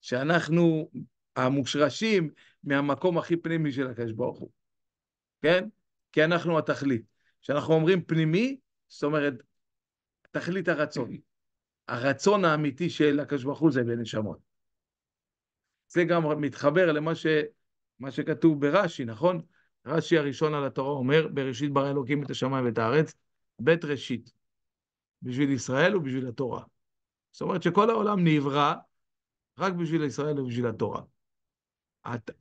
שאנחנו המושרשים מהמקום הכי פנימי של הקדוש ברוך הוא, כן? כי אנחנו התכלית. כשאנחנו אומרים פנימי, זאת אומרת, תכלית הרצון. הרצון האמיתי של הקדוש ברוך הוא זה בנשמות. זה גם מתחבר למה ש... מה שכתוב ברש"י, נכון? רש"י הראשון על התורה אומר, בראשית ברא אלוקים את השמיים ואת הארץ, בית ראשית, בשביל ישראל ובשביל התורה. זאת אומרת שכל העולם נברא רק בשביל ישראל ובשביל התורה.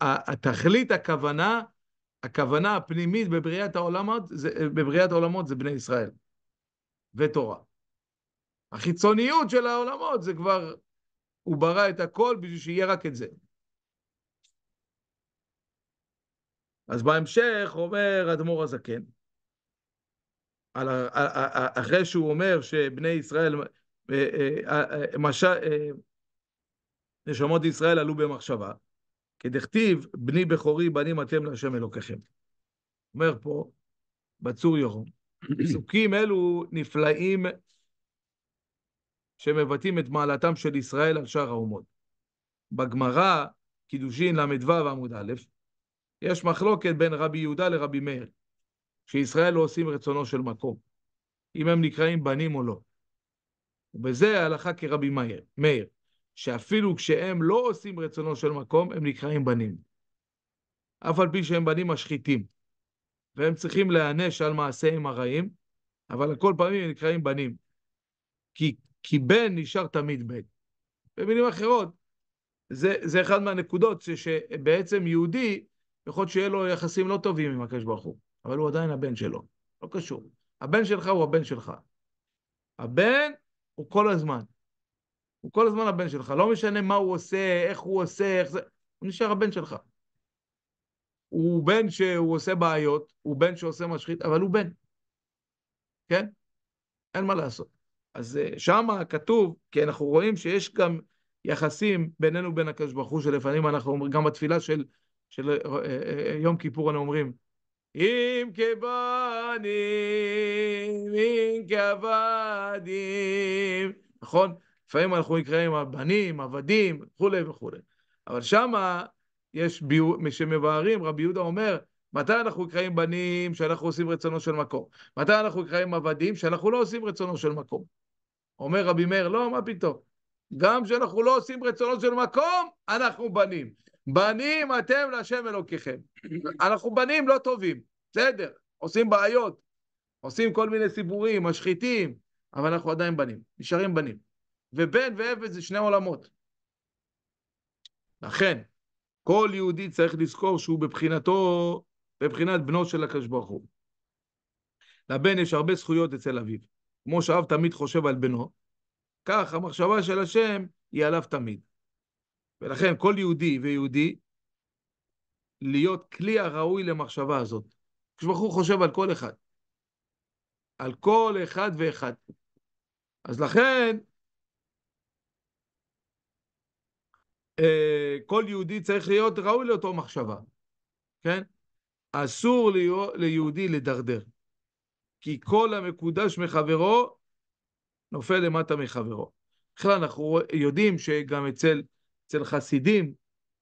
התכלית, הכוונה, הכוונה הפנימית בבריאת העולמות זה, בבריאת העולמות זה בני ישראל ותורה. החיצוניות של העולמות זה כבר, הוא ברא את הכל בשביל שיהיה רק את זה. אז בהמשך אומר אדמו"ר הזקן, על, על, על, אחרי שהוא אומר שבני ישראל, אה, אה, אה, משל, נשמות ישראל עלו במחשבה, כדכתיב, בני בכורי, בנים אתם להשם אלוקיכם. אומר פה, בצור יורו, פסוקים אלו נפלאים שמבטאים את מעלתם של ישראל על שאר האומות. בגמרא, קידושין ל"ו עמוד א', יש מחלוקת בין רבי יהודה לרבי מאיר, שישראל לא עושים רצונו של מקום, אם הם נקראים בנים או לא. ובזה ההלכה כרבי מאיר. שאפילו כשהם לא עושים רצונו של מקום, הם נקראים בנים. אף על פי שהם בנים משחיתים, והם צריכים להיענש על מעשיהם הרעים, אבל כל פעמים הם נקראים בנים. כי, כי בן נשאר תמיד בן. במילים אחרות, זה, זה אחד מהנקודות ש, שבעצם יהודי, יכול להיות שיהיה לו יחסים לא טובים עם הקדוש ברוך הוא, אבל הוא עדיין הבן שלו, לא קשור. הבן שלך הוא הבן שלך. הבן הוא כל הזמן. הוא כל הזמן הבן שלך, לא משנה מה הוא עושה, איך הוא עושה, איך זה, הוא נשאר הבן שלך. הוא בן שהוא עושה בעיות, הוא בן שעושה משחית, אבל הוא בן. כן? אין מה לעשות. אז אה, שם כתוב, כי אנחנו רואים שיש גם יחסים בינינו ובין הקדוש ברוך הוא, שלפעמים אנחנו אומרים, גם בתפילה של, של אה, אה, יום כיפור אנחנו אומרים, אם כבנים, אם כבדים, נכון? לפעמים אנחנו נקראים הבנים, עבדים, וכולי וכולי. אבל שמה יש, ביו... שמבארים, רבי יהודה אומר, מתי אנחנו נקראים בנים שאנחנו עושים רצונו של מקום? מתי אנחנו נקראים עבדים שאנחנו לא עושים רצונו של מקום? אומר רבי מאיר, לא, מה פתאום? גם כשאנחנו לא עושים רצונו של מקום, אנחנו בנים. בנים אתם להשם אלוקיכם. אנחנו בנים לא טובים, בסדר, עושים בעיות, עושים כל מיני סיפורים, משחיתים, אבל אנחנו עדיין בנים, נשארים בנים. ובן ואפס זה שני עולמות. לכן, כל יהודי צריך לזכור שהוא בבחינתו, בבחינת בנו של הקדוש ברוך הוא. לבן יש הרבה זכויות אצל אביו. כמו שאב תמיד חושב על בנו, כך המחשבה של השם היא עליו תמיד. ולכן כל יהודי ויהודי, להיות כלי הראוי למחשבה הזאת. כשברוך הוא חושב על כל אחד. על כל אחד ואחד. אז לכן, אה, כל יהודי צריך להיות ראוי לאותו מחשבה, כן? אסור ליהודי לדרדר, כי כל המקודש מחברו נופל למטה מחברו. בכלל אנחנו יודעים שגם אצל, אצל חסידים,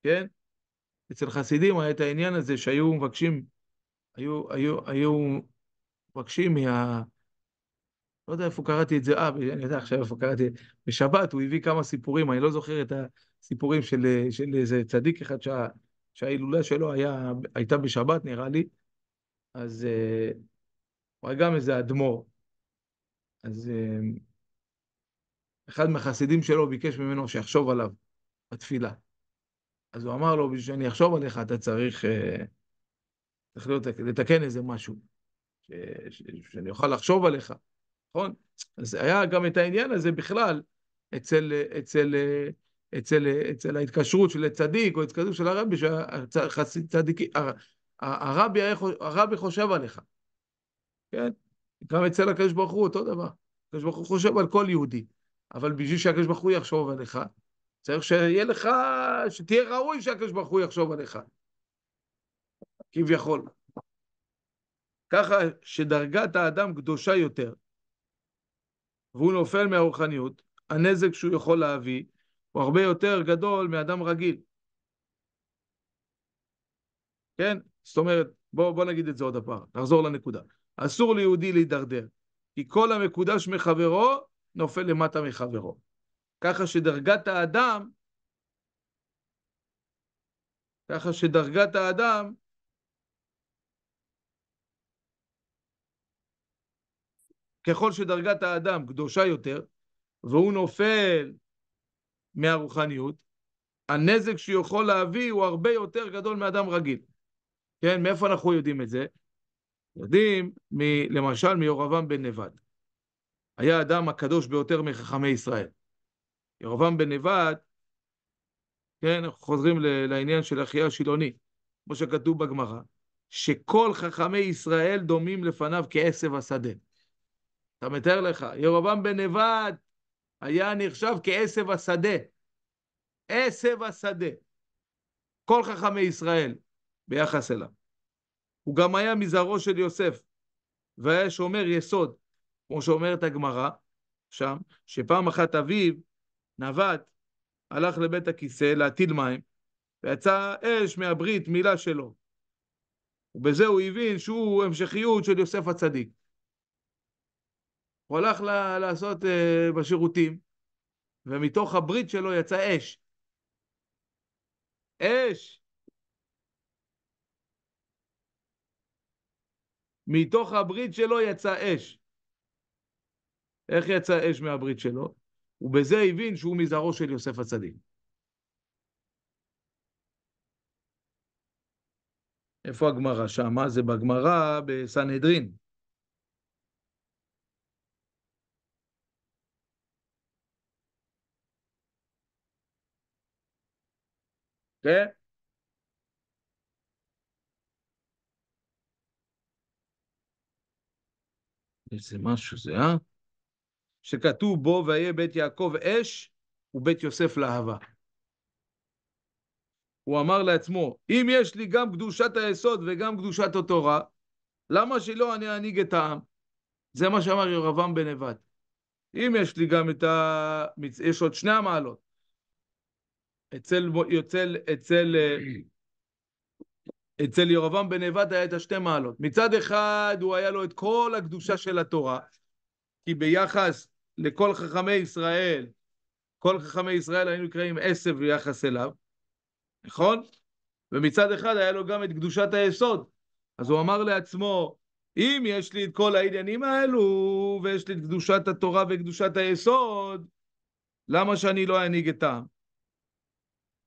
כן? אצל חסידים היה את העניין הזה שהיו מבקשים, היו, היו, היו מבקשים מה... לא יודע איפה קראתי את זה, אה, אני יודע עכשיו איפה קראתי, בשבת הוא הביא כמה סיפורים, אני לא זוכר את, ה, סיפורים של, של איזה צדיק אחד שה, שההילולה שלו היה, הייתה בשבת, נראה לי, אז אה, הוא היה גם איזה אדמו"ר. אז אה, אחד מהחסידים שלו ביקש ממנו שיחשוב עליו בתפילה. אז הוא אמר לו, בשביל שאני אחשוב עליך, אתה צריך, אה, צריך להיות, לתקן איזה משהו, ש, ש, שאני אוכל לחשוב עליך, נכון? אז היה גם את העניין הזה בכלל אצל, אצל אצל, אצל ההתקשרות של צדיק או ההתקשרות של הרבי, שהצדיקי, הרבי, הרבי חושב עליך, כן? גם אצל הקדוש ברוך הוא אותו דבר, הקדוש ברוך הוא חושב על כל יהודי, אבל בשביל שהקדוש ברוך הוא יחשוב עליך, צריך שיהיה לך, שתהיה ראוי שהקדוש ברוך הוא יחשוב עליך, כביכול. ככה שדרגת האדם קדושה יותר, והוא נופל מהרוחניות, הנזק שהוא יכול להביא הוא הרבה יותר גדול מאדם רגיל. כן? זאת אומרת, בואו בוא נגיד את זה עוד הפעם, נחזור לנקודה. אסור ליהודי להידרדר, כי כל המקודש מחברו נופל למטה מחברו. ככה שדרגת האדם, ככה שדרגת האדם ככל שדרגת האדם קדושה יותר, והוא נופל מהרוחניות, הנזק שהוא יכול להביא הוא הרבה יותר גדול מאדם רגיל. כן, מאיפה אנחנו יודעים את זה? יודעים, מ, למשל, מיורבעם בן נבד. היה האדם הקדוש ביותר מחכמי ישראל. ירבעם בן נבד, כן, אנחנו חוזרים לעניין של אחי השילוני, כמו שכתוב בגמרא, שכל חכמי ישראל דומים לפניו כעשב השדה. אתה מתאר לך, ירבעם בן נבד, היה נחשב כעשב השדה. עשב השדה. כל חכמי ישראל ביחס אליו. הוא גם היה מזערו של יוסף, והיה שומר יסוד, כמו שאומרת הגמרא שם, שפעם אחת אביו, נווט, הלך לבית הכיסא להטיל מים, ויצא אש מהברית מילה שלו. ובזה הוא הבין שהוא המשכיות של יוסף הצדיק. הוא הלך ל- לעשות uh, בשירותים, ומתוך הברית שלו יצא אש. אש! מתוך הברית שלו יצא אש. איך יצא אש מהברית שלו? ובזה הבין שהוא מזערו של יוסף הצדיק. איפה הגמרא שמה? זה בגמרא בסנהדרין. כן? איזה משהו זה, אה? שכתוב בו, ויהיה בית יעקב אש ובית יוסף להבה. הוא אמר לעצמו, אם יש לי גם קדושת היסוד וגם קדושת התורה, למה שלא אני אנהיג את העם? זה מה שאמר ירבעם בן נבט. אם יש לי גם את ה... יש עוד שני המעלות, אצל, אצל, אה, אצל, אצל ירבעם בן נבט היה את השתי מעלות. מצד אחד הוא היה לו את כל הקדושה של התורה, כי ביחס לכל חכמי ישראל, כל חכמי ישראל היינו נקראים עשב ביחס אליו, נכון? ומצד אחד היה לו גם את קדושת היסוד. אז הוא אמר לעצמו, אם יש לי את כל העניינים האלו, ויש לי את קדושת התורה וקדושת היסוד, למה שאני לא אנהיג את העם?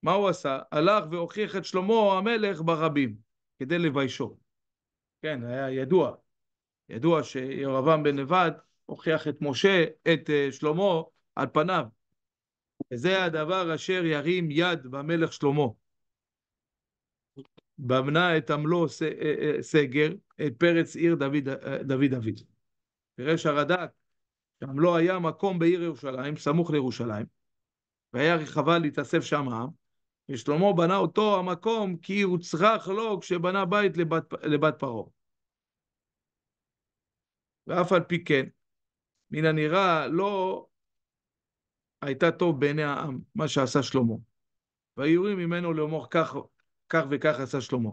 מה הוא עשה? הלך והוכיח את שלמה המלך ברבים, כדי לביישו. כן, היה ידוע. ידוע שירבעם בן נבד הוכיח את משה, את אה, שלמה, על פניו. וזה הדבר אשר ירים יד במלך שלמה. במנה את עמלו אה, אה, סגר, את פרץ עיר דוד דוד. דוד. פירש הרד"ק, שעמלו היה מקום בעיר ירושלים, סמוך לירושלים, והיה רחבה להתאסף שם העם, ושלמה בנה אותו המקום כי הוא הוצרך לו כשבנה בית לבת, לבת פרעה. ואף על פי כן, מן הנראה לא הייתה טוב בעיני העם, מה שעשה שלמה. והיורים ממנו לאמור כך, כך וכך עשה שלמה.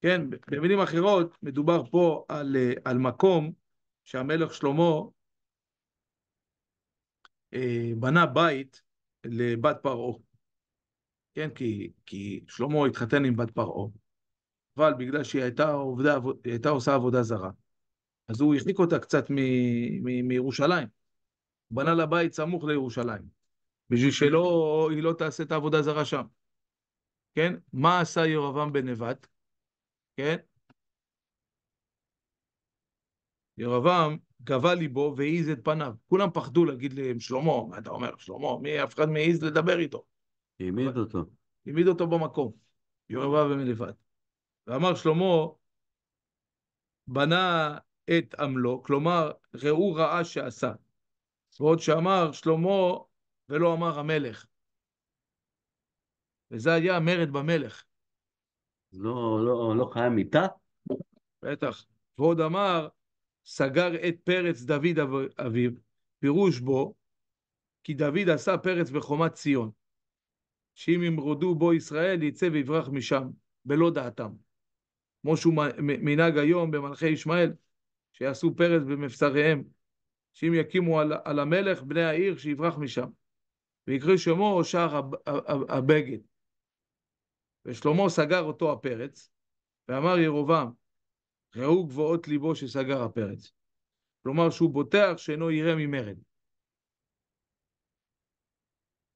כן, במילים אחרות, מדובר פה על, על מקום שהמלך שלמה אה, בנה בית לבת פרעה. כן, כי, כי שלמה התחתן עם בת פרעה, אבל בגלל שהיא הייתה, עובדה, הייתה עושה עבודה זרה, אז הוא החליק אותה קצת מ, מ, מירושלים. הוא בנה לה בית סמוך לירושלים, בשביל שלא, היא לא תעשה את העבודה זרה שם. כן? מה עשה ירבעם בנבט? כן? ירבעם גבה ליבו והעיז את פניו. כולם פחדו להגיד להם, שלמה, מה אתה אומר, שלמה, מי, אף אחד מעז לדבר איתו. העמיד אותו. העמיד אותו במקום, יואביו אה. ומלבד. ואמר שלמה, בנה את עמלו, כלומר, ראו רעה שעשה. ועוד שאמר שלמה, ולא אמר המלך. וזה היה המרד במלך. לא, לא, לא חיה מיתה? בטח. ועוד אמר, סגר את פרץ דוד אביו, פירוש בו, כי דוד עשה פרץ בחומת ציון. שאם ימרודו בו ישראל, יצא ויברח משם, בלא דעתם. כמו שהוא מנהג היום במלכי ישמעאל, שיעשו פרץ במבשריהם, שאם יקימו על, על המלך בני העיר, שיברח משם. ויקרא שמו שער הבגד. ושלמה סגר אותו הפרץ, ואמר ירובעם, ראו גבוהות ליבו שסגר הפרץ. כלומר שהוא בוטח שאינו ירא ממרד.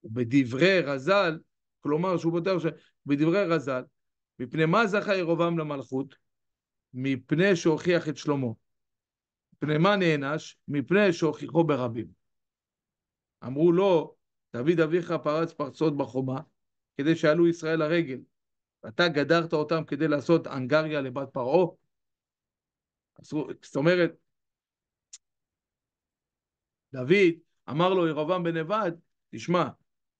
ובדברי רז"ל, כלומר שהוא פותח בדברי רז"ל, מפני מה זכה ירובעם למלכות? מפני שהוכיח את שלמה. מפני מה נענש? מפני שהוכיחו ברבים. אמרו לו, דוד אביך פרץ פרצות בחומה, כדי שעלו ישראל לרגל. אתה גדרת אותם כדי לעשות אנגריה לבת פרעה? זאת אומרת, דוד אמר לו, ירבעם בן נבד, תשמע,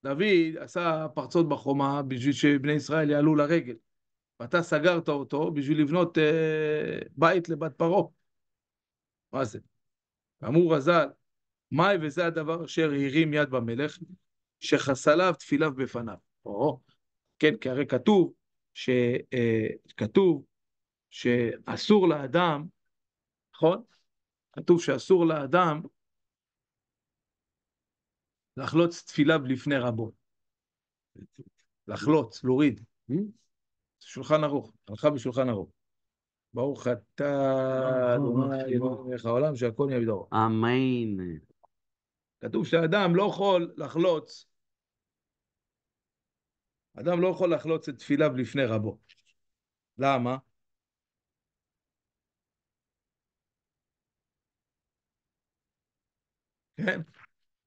דוד עשה פרצות בחומה בשביל שבני ישראל יעלו לרגל. ואתה סגרת אותו בשביל לבנות אה, בית לבת פרעה. מה זה? אמרו רז"ל, מאי וזה הדבר אשר הרים יד במלך, שחסליו תפיליו בפניו. או, כן, כי הרי כתוב, ש, אה, כתוב שאסור לאדם, נכון? כתוב שאסור לאדם לחלוץ תפילה לפני רבו. לחלוץ, להוריד. שולחן ערוך, הלכה בשולחן ערוך. ברוך אתה, אדוני אלוהיך העולם, שהכל יהיה בדברו. אמן. כתוב שאדם לא יכול לחלוץ, אדם לא יכול לחלוץ את תפיליו לפני רבו. למה? כן?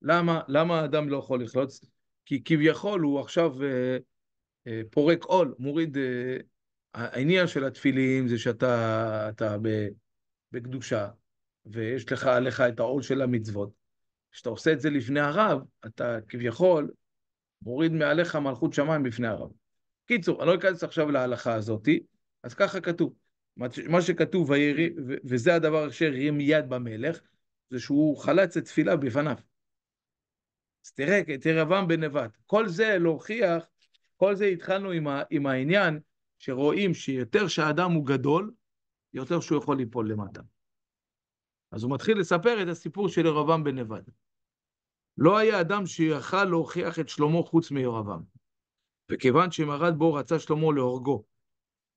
למה, למה האדם לא יכול לחלוץ? כי כביכול הוא עכשיו אה, אה, פורק עול, מוריד... אה, העניין של התפילים זה שאתה אתה ב, בקדושה, ויש לך עליך את העול של המצוות. כשאתה עושה את זה לפני הרב, אתה כביכול מוריד מעליך מלכות שמיים בפני הרב. קיצור, אני לא אכנס עכשיו להלכה הזאת, אז ככה כתוב. מה שכתוב, וזה הדבר אשר יהיה מיד במלך, זה שהוא חלץ את תפילה בפניו. אז תראה, תירבם בנבט. כל זה להוכיח, כל זה התחלנו עם, ה, עם העניין שרואים שיותר שהאדם הוא גדול, יותר שהוא יכול ליפול למטה. אז הוא מתחיל לספר את הסיפור של ירבעם בן נבד. לא היה אדם שיכל להוכיח את שלמה חוץ מירבעם. וכיוון שמרד בו רצה שלמה להורגו,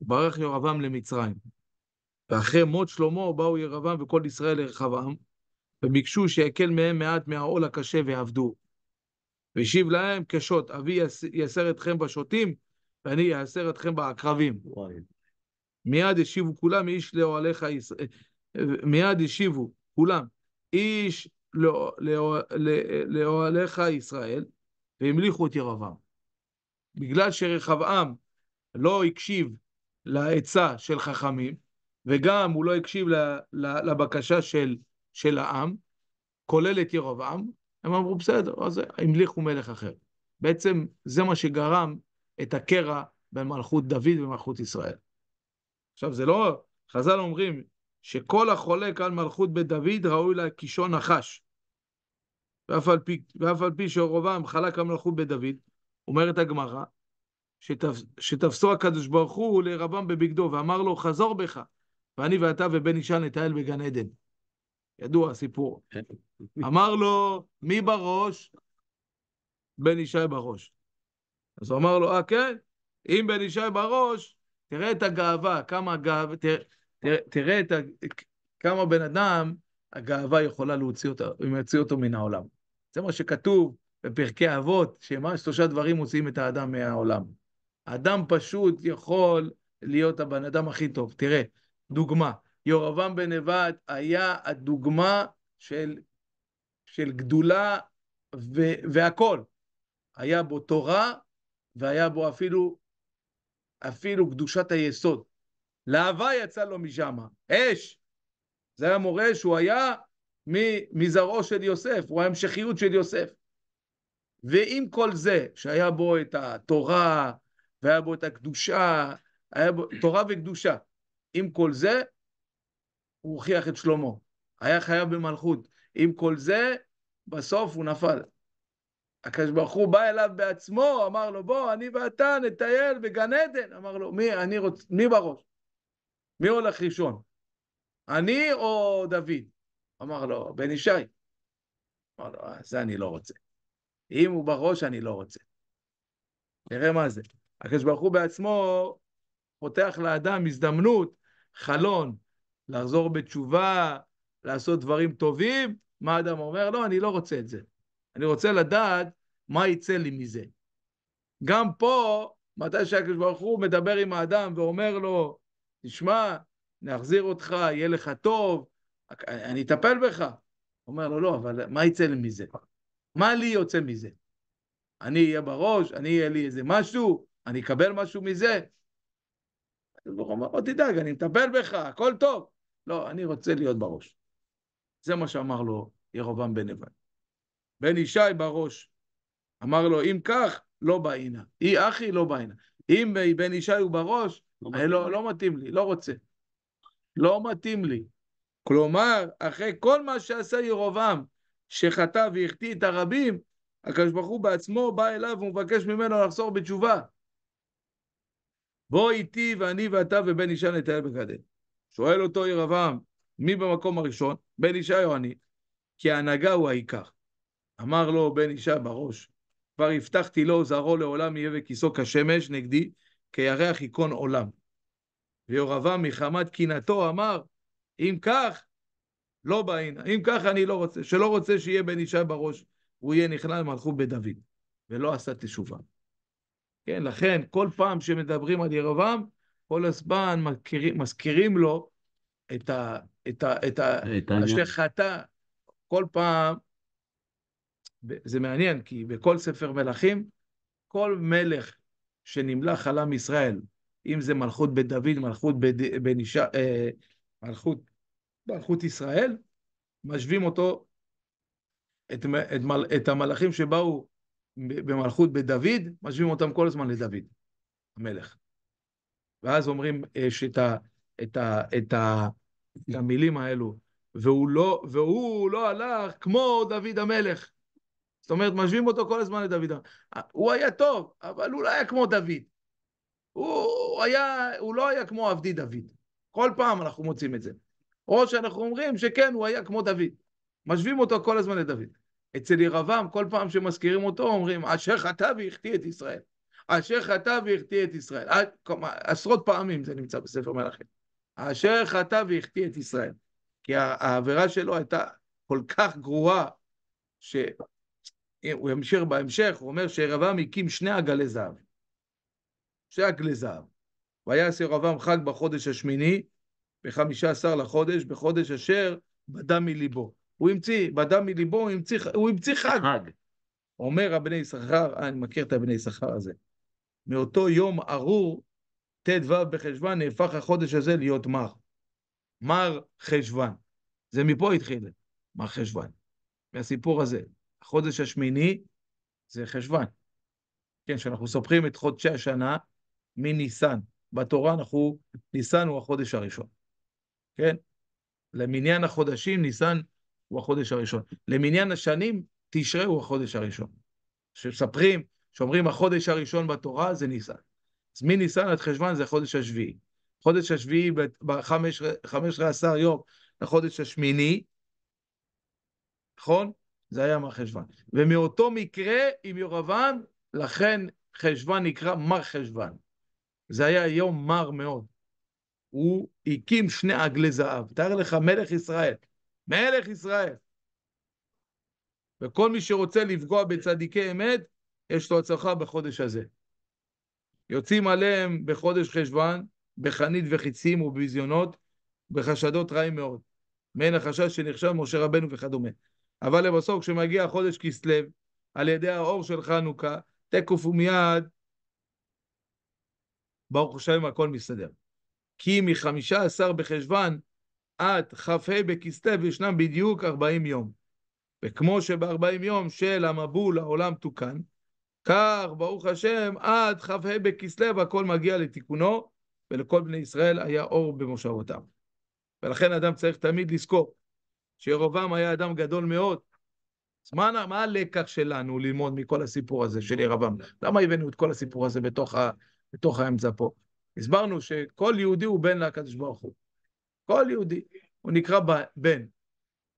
ברח ירבעם למצרים. ואחרי מות שלמה באו ירבעם וכל ישראל לרחבעם, וביקשו שיקל מהם מעט מהעול הקשה ויעבדו. והשיב להם קשות, אבי יסר אתכם בשוטים, ואני יאסר אתכם בעקרבים. מיד השיבו כולם, איש לאוהליך ישראל, אה, מיד השיבו כולם, איש לא, לאוהליך לא, לא, לא, ישראל, והמליכו את ירבעם. בגלל שרחבעם לא הקשיב לעצה של חכמים, וגם הוא לא הקשיב לבקשה של, של העם, כולל את ירבעם, הם אמרו, בסדר, אז המליכו מלך אחר. בעצם זה מה שגרם את הקרע בין מלכות דוד ומלכות ישראל. עכשיו, זה לא, חז"ל אומרים שכל החולק על מלכות בית דוד ראוי לה קישון נחש. ואף על פי, ואף על פי שרובם חלק המלכות בית דוד, אומרת הגמרא, שתפ, שתפסו הקדוש ברוך הוא לרבם בבגדו, ואמר לו, חזור בך, ואני ואתה ובן אישה נטייל בגן עדן. ידוע הסיפור. כן. אמר לו, מי בראש? בן ישי בראש. אז הוא אמר לו, אה, כן? אם בן ישי בראש, תראה את הגאווה, כמה גאווה, תראה, תראה, את ה... כמה בן אדם, הגאווה יכולה להוציא אותו, אם יוציא אותו מן העולם. זה מה שכתוב בפרקי אבות, שמה שלושה דברים מוציאים את האדם מהעולם. אדם פשוט יכול להיות הבן אדם הכי טוב. תראה, דוגמה, ירבעם בן נבט היה הדוגמה של, של גדולה ו, והכל. היה בו תורה והיה בו אפילו, אפילו קדושת היסוד. להבה יצא לו משם, אש. זה היה מורה שהוא היה מזרעו של יוסף, הוא ההמשכיות של יוסף. ועם כל זה, שהיה בו את התורה, והיה בו את הקדושה, היה בו תורה וקדושה. עם כל זה, הוא הוכיח את שלמה. היה חייב במלכות. עם כל זה, בסוף הוא נפל. הקדוש ברוך הוא בא אליו בעצמו, אמר לו, בוא, אני ואתה נטייל בגן עדן. אמר לו, מי, אני רוצ... מי בראש? מי הולך ראשון? אני או דוד? אמר לו, בן ישי. אמר לו, אה, זה אני לא רוצה. אם הוא בראש, אני לא רוצה. נראה מה זה. הקדוש ברוך הוא בעצמו פותח לאדם הזדמנות, חלון, לחזור בתשובה, לעשות דברים טובים, מה האדם אומר? לא, אני לא רוצה את זה. אני רוצה לדעת מה יצא לי מזה. גם פה, מתי שהקדוש ברוך הוא מדבר עם האדם ואומר לו, תשמע, נחזיר אותך, יהיה לך טוב, אני אטפל בך. הוא אומר לו, לא, אבל מה יצא לי מזה? מה לי יוצא מזה? אני אהיה בראש, אני אהיה לי איזה משהו, אני אקבל משהו מזה? הוא אומר, לא תדאג, אני מטפל בך, הכל טוב. לא, אני רוצה להיות בראש. זה מה שאמר לו ירבעם בן נבט. בן ישי בראש. אמר לו, אם כך, לא בעינה. אי אחי, לא בעינה. אם בן ישי הוא בראש, לא, אה, לא, לא מתאים לי, לא רוצה. לא מתאים לי. כלומר, אחרי כל מה שעשה ירבעם, שחטא והחטיא את הרבים, הקדוש ברוך הוא בעצמו בא אליו ומבקש ממנו לחזור בתשובה. בוא איתי ואני ואתה ובן אישה נטייל בגדל. שואל אותו ירבעם, מי במקום הראשון? בן אישה או אני? כי ההנהגה הוא העיקר. אמר לו בן אישה בראש, כבר הבטחתי לו, זרעו לעולם יהיה וכיסו כשמש נגדי, כירח ייכון עולם. ויורבעם מחמת קנאתו אמר, אם כך, לא בעינה. אם כך אני לא רוצה, שלא רוצה שיהיה בן אישה בראש, הוא יהיה נכלל למלכות בית דוד, ולא עשה תשובה. כן, לכן כל פעם שמדברים על ירבעם, כל הזמן מזכירים, מזכירים לו את, ה, את, ה, את ה, ההשלכתה כל פעם. זה מעניין, כי בכל ספר מלכים, כל מלך שנמלך על עם ישראל, אם זה מלכות בית דוד, מלכות, בד... אה, מלכות... מלכות ישראל, משווים אותו, את, את, מל... את המלאכים שבאו במלכות בית דוד, משווים אותם כל הזמן לדוד, המלך. ואז אומרים אה, שאת ה, את ה, את ה, המילים האלו, והוא לא, והוא לא הלך כמו דוד המלך. זאת אומרת, משווים אותו כל הזמן לדוד המלך. אה, הוא היה טוב, אבל הוא לא היה כמו דוד. הוא, היה, הוא לא היה כמו עבדי דוד. כל פעם אנחנו מוצאים את זה. או שאנחנו אומרים שכן, הוא היה כמו דוד. משווים אותו כל הזמן לדוד. אצל ירבעם, כל פעם שמזכירים אותו, אומרים, אשר חטא והחטיא את ישראל. אשר חטא והחטיא את ישראל. עשרות פעמים זה נמצא בספר מלאכים. אשר חטא והחטיא את ישראל. כי העבירה שלו הייתה כל כך גרועה, שהוא ימשיך בהמשך, הוא אומר שירבעם הקים שני עגלי זהב. שני עגלי זהב. ויעש ירבעם חג בחודש השמיני, בחמישה עשר לחודש, בחודש אשר בדה מליבו. הוא המציא, בדה מליבו, הוא המציא, הוא המציא חג. חג. אומר הבני יששכר, אני מכיר את הבני יששכר הזה, מאותו יום ארור, ט"ו בחשוון, נהפך החודש הזה להיות מר. מר חשוון. זה מפה התחיל, מר חשוון. מהסיפור הזה. החודש השמיני זה חשוון. כן, שאנחנו סופרים את חודשי השנה מניסן. בתורה אנחנו, ניסן הוא החודש הראשון. כן? למניין החודשים, ניסן הוא החודש הראשון. למניין השנים, תשרי הוא החודש הראשון. כשמספרים שאומרים החודש הראשון בתורה זה ניסן. אז מניסן עד חשוון זה החודש השביעי. חודש השביעי ב-15 יום לחודש השמיני, נכון? זה היה מר חשוון. ומאותו מקרה עם יורבן, לכן חשוון נקרא מר חשוון. זה היה יום מר מאוד. הוא הקים שני עגלי זהב. תאר לך מלך ישראל, מלך ישראל. וכל מי שרוצה לפגוע בצדיקי אמת, יש לו הצלחה בחודש הזה. יוצאים עליהם בחודש חשוון, בחנית וחיצים ובביזיונות, בחשדות רעים מאוד. מעין החשש שנחשב משה רבנו וכדומה. אבל לבסוף, כשמגיע חודש כסלו, על ידי האור של חנוכה, תקוף ומיד, ברוך השם, הכל מסתדר. כי מחמישה עשר בחשוון עד כ"ה בכסלו ישנם בדיוק ארבעים יום. וכמו שבארבעים יום של המבול העולם תוקן, כך, ברוך השם, עד כ"ה בכסלו הכל מגיע לתיקונו, ולכל בני ישראל היה אור במושבותם. ולכן אדם צריך תמיד לזכור שירובעם היה אדם גדול מאוד. אז מה, מה הלקח שלנו ללמוד מכל הסיפור הזה של ירבעם? למה הבאנו את כל הסיפור הזה בתוך, ה, בתוך האמצע פה? הסברנו שכל יהודי הוא בן לקדוש ברוך הוא. כל יהודי, הוא נקרא בן.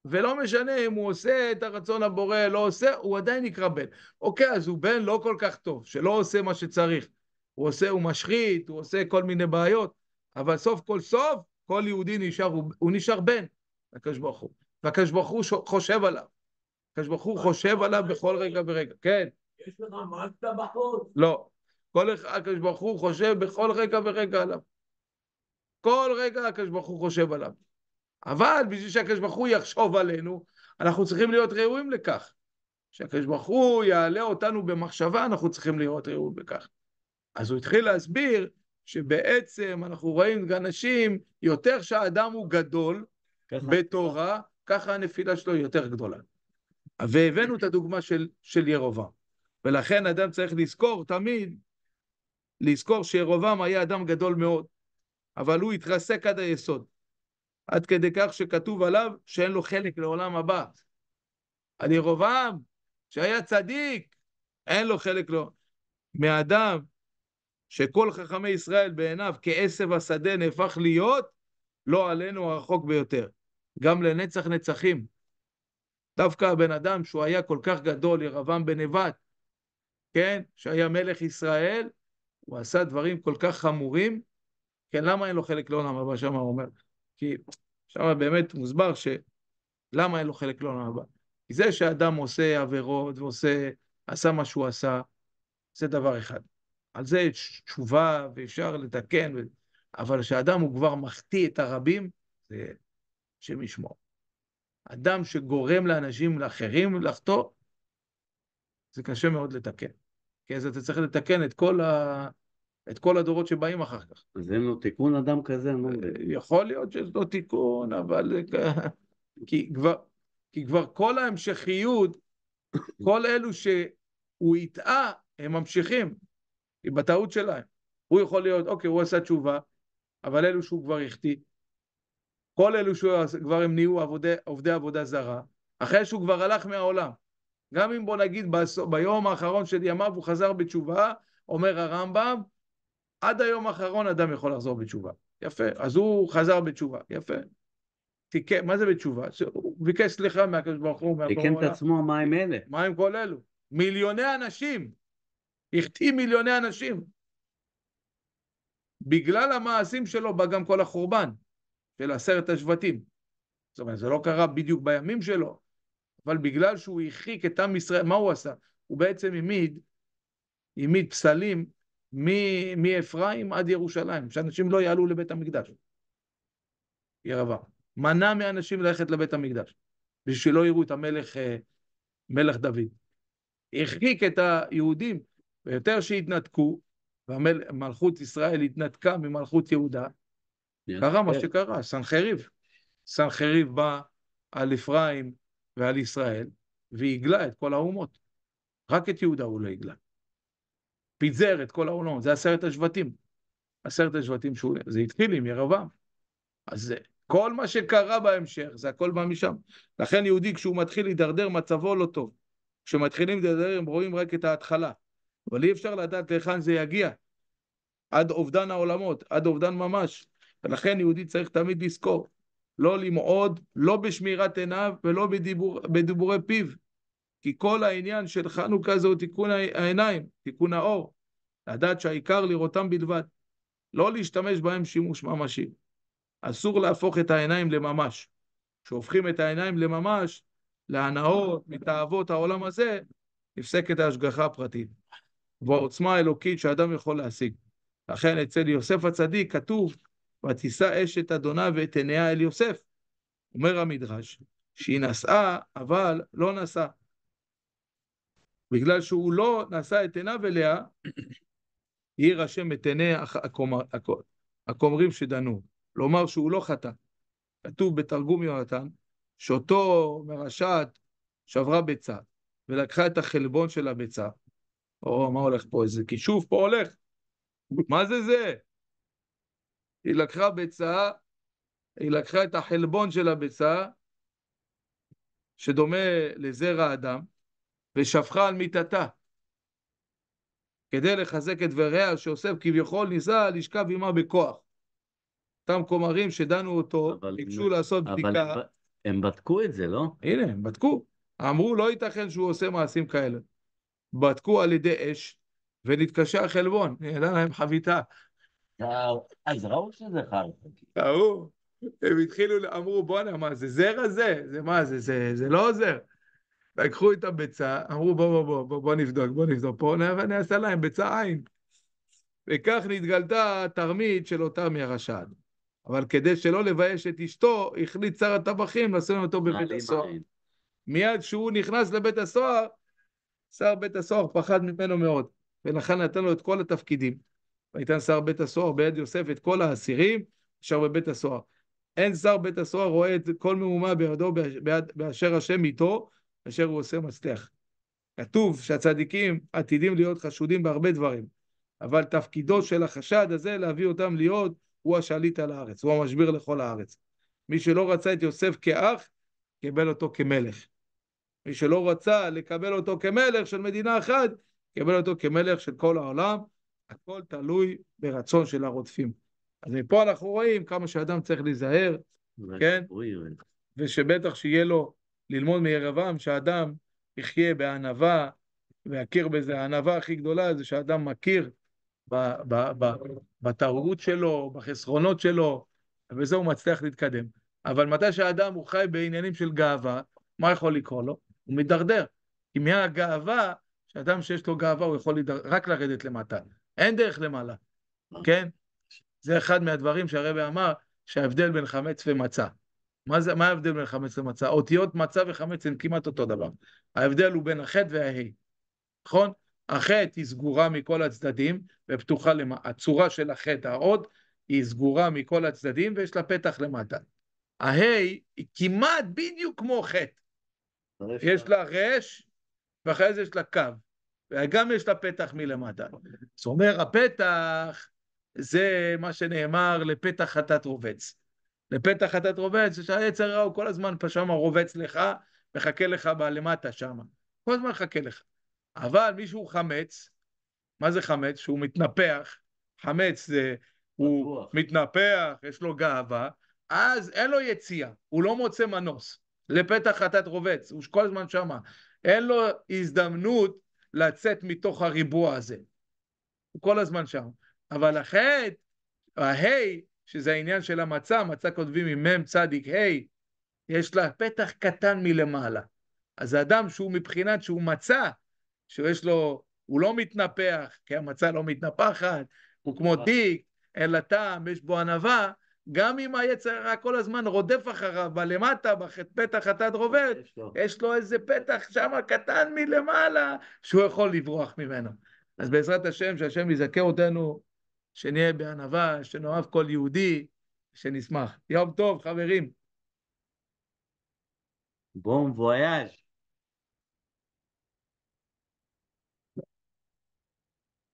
ולא משנה אם הוא עושה את הרצון הבורא, לא עושה, הוא עדיין נקרא בן. אוקיי, אז הוא בן לא כל כך טוב, שלא עושה מה שצריך. הוא עושה, הוא משחית, הוא עושה כל מיני בעיות, אבל סוף כל סוף, כל יהודי נשאר, הוא, הוא נשאר בן הקדוש ברוך הוא. והקדוש ברוך הוא חושב עליו. הקדוש ברוך הוא חושב לא, עליו בכל רגע ורגע. כן. יש לך מערכת טבחות? לא. כל הקדוש ברוך הוא חושב בכל רגע ורגע עליו. כל רגע הקדוש ברוך הוא חושב עליו. אבל בשביל שהקדוש ברוך הוא יחשוב עלינו, אנחנו צריכים להיות ראויים לכך. כשהקדוש ברוך הוא יעלה אותנו במחשבה, אנחנו צריכים להיות ראויים לכך. אז הוא התחיל להסביר שבעצם אנחנו רואים אנשים, יותר שהאדם הוא גדול ככה. בתורה, ככה הנפילה שלו היא יותר גדולה. והבאנו את הדוגמה של, של ירובעם. ולכן אדם צריך לזכור תמיד, לזכור שירובעם היה אדם גדול מאוד, אבל הוא התרסק עד היסוד. עד כדי כך שכתוב עליו שאין לו חלק לעולם הבא. על ירובעם, שהיה צדיק, אין לו חלק לו. מאדם שכל חכמי ישראל בעיניו כעשב השדה נהפך להיות, לא עלינו הרחוק ביותר. גם לנצח נצחים. דווקא הבן אדם שהוא היה כל כך גדול, ירבעם בנבט, כן, שהיה מלך ישראל, הוא עשה דברים כל כך חמורים, כן, למה אין לו חלק לעולם הבא, שמה אומר? כי שם באמת מוסבר שלמה אין לו חלק לעולם הבא. כי זה שאדם עושה עבירות ועושה, עשה מה שהוא עשה, זה דבר אחד. על זה יש תשובה ואפשר לתקן, ו... אבל כשאדם הוא כבר מחטיא את הרבים, זה השם ישמור. אדם שגורם לאנשים, אחרים לחטוא, זה קשה מאוד לתקן. כי אז אתה צריך לתקן את כל את כל הדורות שבאים אחר כך. אז אין לו תיקון אדם כזה? לא יכול להיות שיש לו תיקון, אבל... כי, כבר, כי כבר כל ההמשכיות, כל אלו שהוא הטעה, הם ממשיכים היא בטעות שלהם. הוא יכול להיות, אוקיי, הוא עשה תשובה, אבל אלו שהוא כבר החטיא, כל אלו שכבר הם נהיו עבודי, עובדי עבודה זרה, אחרי שהוא כבר הלך מהעולם. גם אם בוא נגיד ביום האחרון של ימיו הוא חזר בתשובה, אומר הרמב"ם, עד היום האחרון אדם יכול לחזור בתשובה. יפה. אז הוא חזר בתשובה. יפה. תיקה, מה זה בתשובה? הוא ביקש סליחה מהקדוש ברוך הוא. מהקורונה. תיקן את עצמו, מה הם אלה? מה הם כל אלו? מיליוני אנשים. החטיא מיליוני אנשים. בגלל המעשים שלו בא גם כל החורבן של עשרת השבטים. זאת אומרת, זה לא קרה בדיוק בימים שלו, אבל בגלל שהוא החיק את עם ישראל, מה הוא עשה? הוא בעצם העמיד, העמיד פסלים מאפרים עד ירושלים, שאנשים לא יעלו לבית המקדש. ירבה. מנע מאנשים ללכת לבית המקדש, בשביל שלא יראו את המלך אה, מלך דוד. הרחיק את היהודים, ויותר שהתנתקו, ומלכות ישראל התנתקה ממלכות יהודה, yeah. קרה מה שקרה, סנחריב. סנחריב בא על אפרים ועל ישראל, והגלה את כל האומות. רק את יהודה הוא לא הגלה. פיזר את כל העולם, זה עשרת השבטים. עשרת השבטים שהוא, זה התחיל עם ירבעם. אז כל מה שקרה בהמשך, זה הכל בא משם. לכן יהודי, כשהוא מתחיל להידרדר, מצבו לא טוב. כשמתחילים להידרדר, הם רואים רק את ההתחלה. אבל אי אפשר לדעת להיכן זה יגיע. עד אובדן העולמות, עד אובדן ממש. ולכן יהודי צריך תמיד לזכור, לא למעוד, לא בשמירת עיניו ולא בדיבור, בדיבורי פיו. כי כל העניין של חנוכה זהו תיקון העיניים, תיקון האור, לדעת שהעיקר לראותם בלבד, לא להשתמש בהם שימוש ממשי. אסור להפוך את העיניים לממש. כשהופכים את העיניים לממש, להנאות, מתאוות העולם הזה, נפסקת ההשגחה הפרטית. והעוצמה האלוקית שאדם יכול להשיג. לכן אצל יוסף הצדיק כתוב, ותישא אשת את אדונה ואת עיניה אל יוסף. אומר המדרש, שהיא נשאה, אבל לא נשאה. בגלל שהוא לא נשא את עיניו אליה, יאיר השם את עיני הכומרים שדנו. לומר שהוא לא חטא. כתוב בתרגום יונתן, שאותו מרשעת שברה ביצה, ולקחה את החלבון של הביצה. או, מה הולך פה? איזה כישוף פה הולך? מה זה זה? היא לקחה ביצה, היא לקחה את החלבון של הביצה, שדומה לזרע אדם, ושפכה על מיטתה. כדי לחזק את דבריה שיוסף כביכול ניסה לשכב עמה בכוח. אותם כומרים שדנו אותו, ביקשו הם... לעשות אבל בדיקה. אבל הם בדקו את זה, לא? הנה, הם בדקו. אמרו, לא ייתכן שהוא עושה מעשים כאלה. בדקו על ידי אש, ונתקשה חלבון, נעלה להם חביתה. אה, אז ראו שזה חרטא. ראו, הם התחילו, אמרו, בואנה, מה זה זרע זה? זה מה זה, זה, זה לא עוזר. לקחו את הביצה, אמרו בוא בוא בוא בוא, בוא נבדוק, בוא נבדוק פה, נעשה להם ביצה עין. וכך נתגלתה התרמית של אותה הרש"ד. אבל כדי שלא לבייש את אשתו, החליט שר הטבחים לשים אותו בבית הסוהר. מיד כשהוא נכנס לבית הסוהר, שר בית הסוהר פחד ממנו מאוד, ולכן נתן לו את כל התפקידים. וניתן שר בית הסוהר ביד יוסף את כל האסירים אשר בבית הסוהר. אין שר בית הסוהר רואה את כל מהומה בידו באשר השם איתו, אשר הוא עושה מצליח. כתוב שהצדיקים עתידים להיות חשודים בהרבה דברים, אבל תפקידו של החשד הזה להביא אותם להיות הוא השליט על הארץ, הוא המשביר לכל הארץ. מי שלא רצה את יוסף כאח, קיבל אותו כמלך. מי שלא רצה לקבל אותו כמלך של מדינה אחת, קיבל אותו כמלך של כל העולם. הכל תלוי ברצון של הרודפים. אז מפה אנחנו רואים כמה שאדם צריך להיזהר, כן? ושבטח שיהיה לו ללמוד מירבעם שאדם יחיה בענווה, ויכיר בזה. הענווה הכי גדולה זה שאדם מכיר בטעורות שלו, בחסרונות שלו, ובזה הוא מצליח להתקדם. אבל מתי שהאדם הוא חי בעניינים של גאווה, מה יכול לקרות לו? הוא מידרדר. כי מהגאווה, שאדם שיש לו גאווה הוא יכול לדר... רק לרדת למטה. אין דרך למעלה, כן? זה אחד מהדברים שהרבא אמר, שההבדל בין חמץ ומצה. מה, זה, מה ההבדל בין חמץ למצה? אותיות מצה וחמץ הן כמעט אותו דבר. ההבדל הוא בין החטא וההי, נכון? החטא היא סגורה מכל הצדדים ופתוחה למטה. הצורה של החטא, העוד, היא סגורה מכל הצדדים ויש לה פתח למטה. ההי היא כמעט בדיוק כמו חטא. יש לה רש ואחרי זה יש לה קו. וגם יש לה פתח מלמטה. זאת אומרת, הפתח זה מה שנאמר לפתח חטאת רובץ. לפתח חטאת רובץ, שהיצר רע הוא כל הזמן שם רובץ לך, מחכה לך בלמטה שם. כל הזמן מחכה לך. אבל מישהו חמץ, מה זה חמץ? שהוא מתנפח, חמץ זה, הוא מתנפח, יש לו גאווה, אז אין לו יציאה, הוא לא מוצא מנוס. לפתח חטאת רובץ, הוא כל הזמן שמה. אין לו הזדמנות לצאת מתוך הריבוע הזה. הוא כל הזמן שם. אבל החטא, ההי, שזה העניין של המצה, מצה כותבים עם מ' צדיק ה', hey, יש לה פתח קטן מלמעלה. אז האדם שהוא מבחינת שהוא מצה, שיש לו, הוא לא מתנפח, כי המצה לא מתנפחת, הוא כמו תיק, נכון. אין לה טעם, יש בו ענווה, גם אם היצר הרע כל הזמן רודף אחריו, בלמטה, בפתח התד רובד, יש יש לו איזה פתח שם קטן מלמעלה, שהוא יכול לברוח ממנו. אז בעזרת השם, שהשם יזכה אותנו שנהיה בענווה, שנאהב כל יהודי, שנשמח. יום טוב, חברים. בום וויאז'.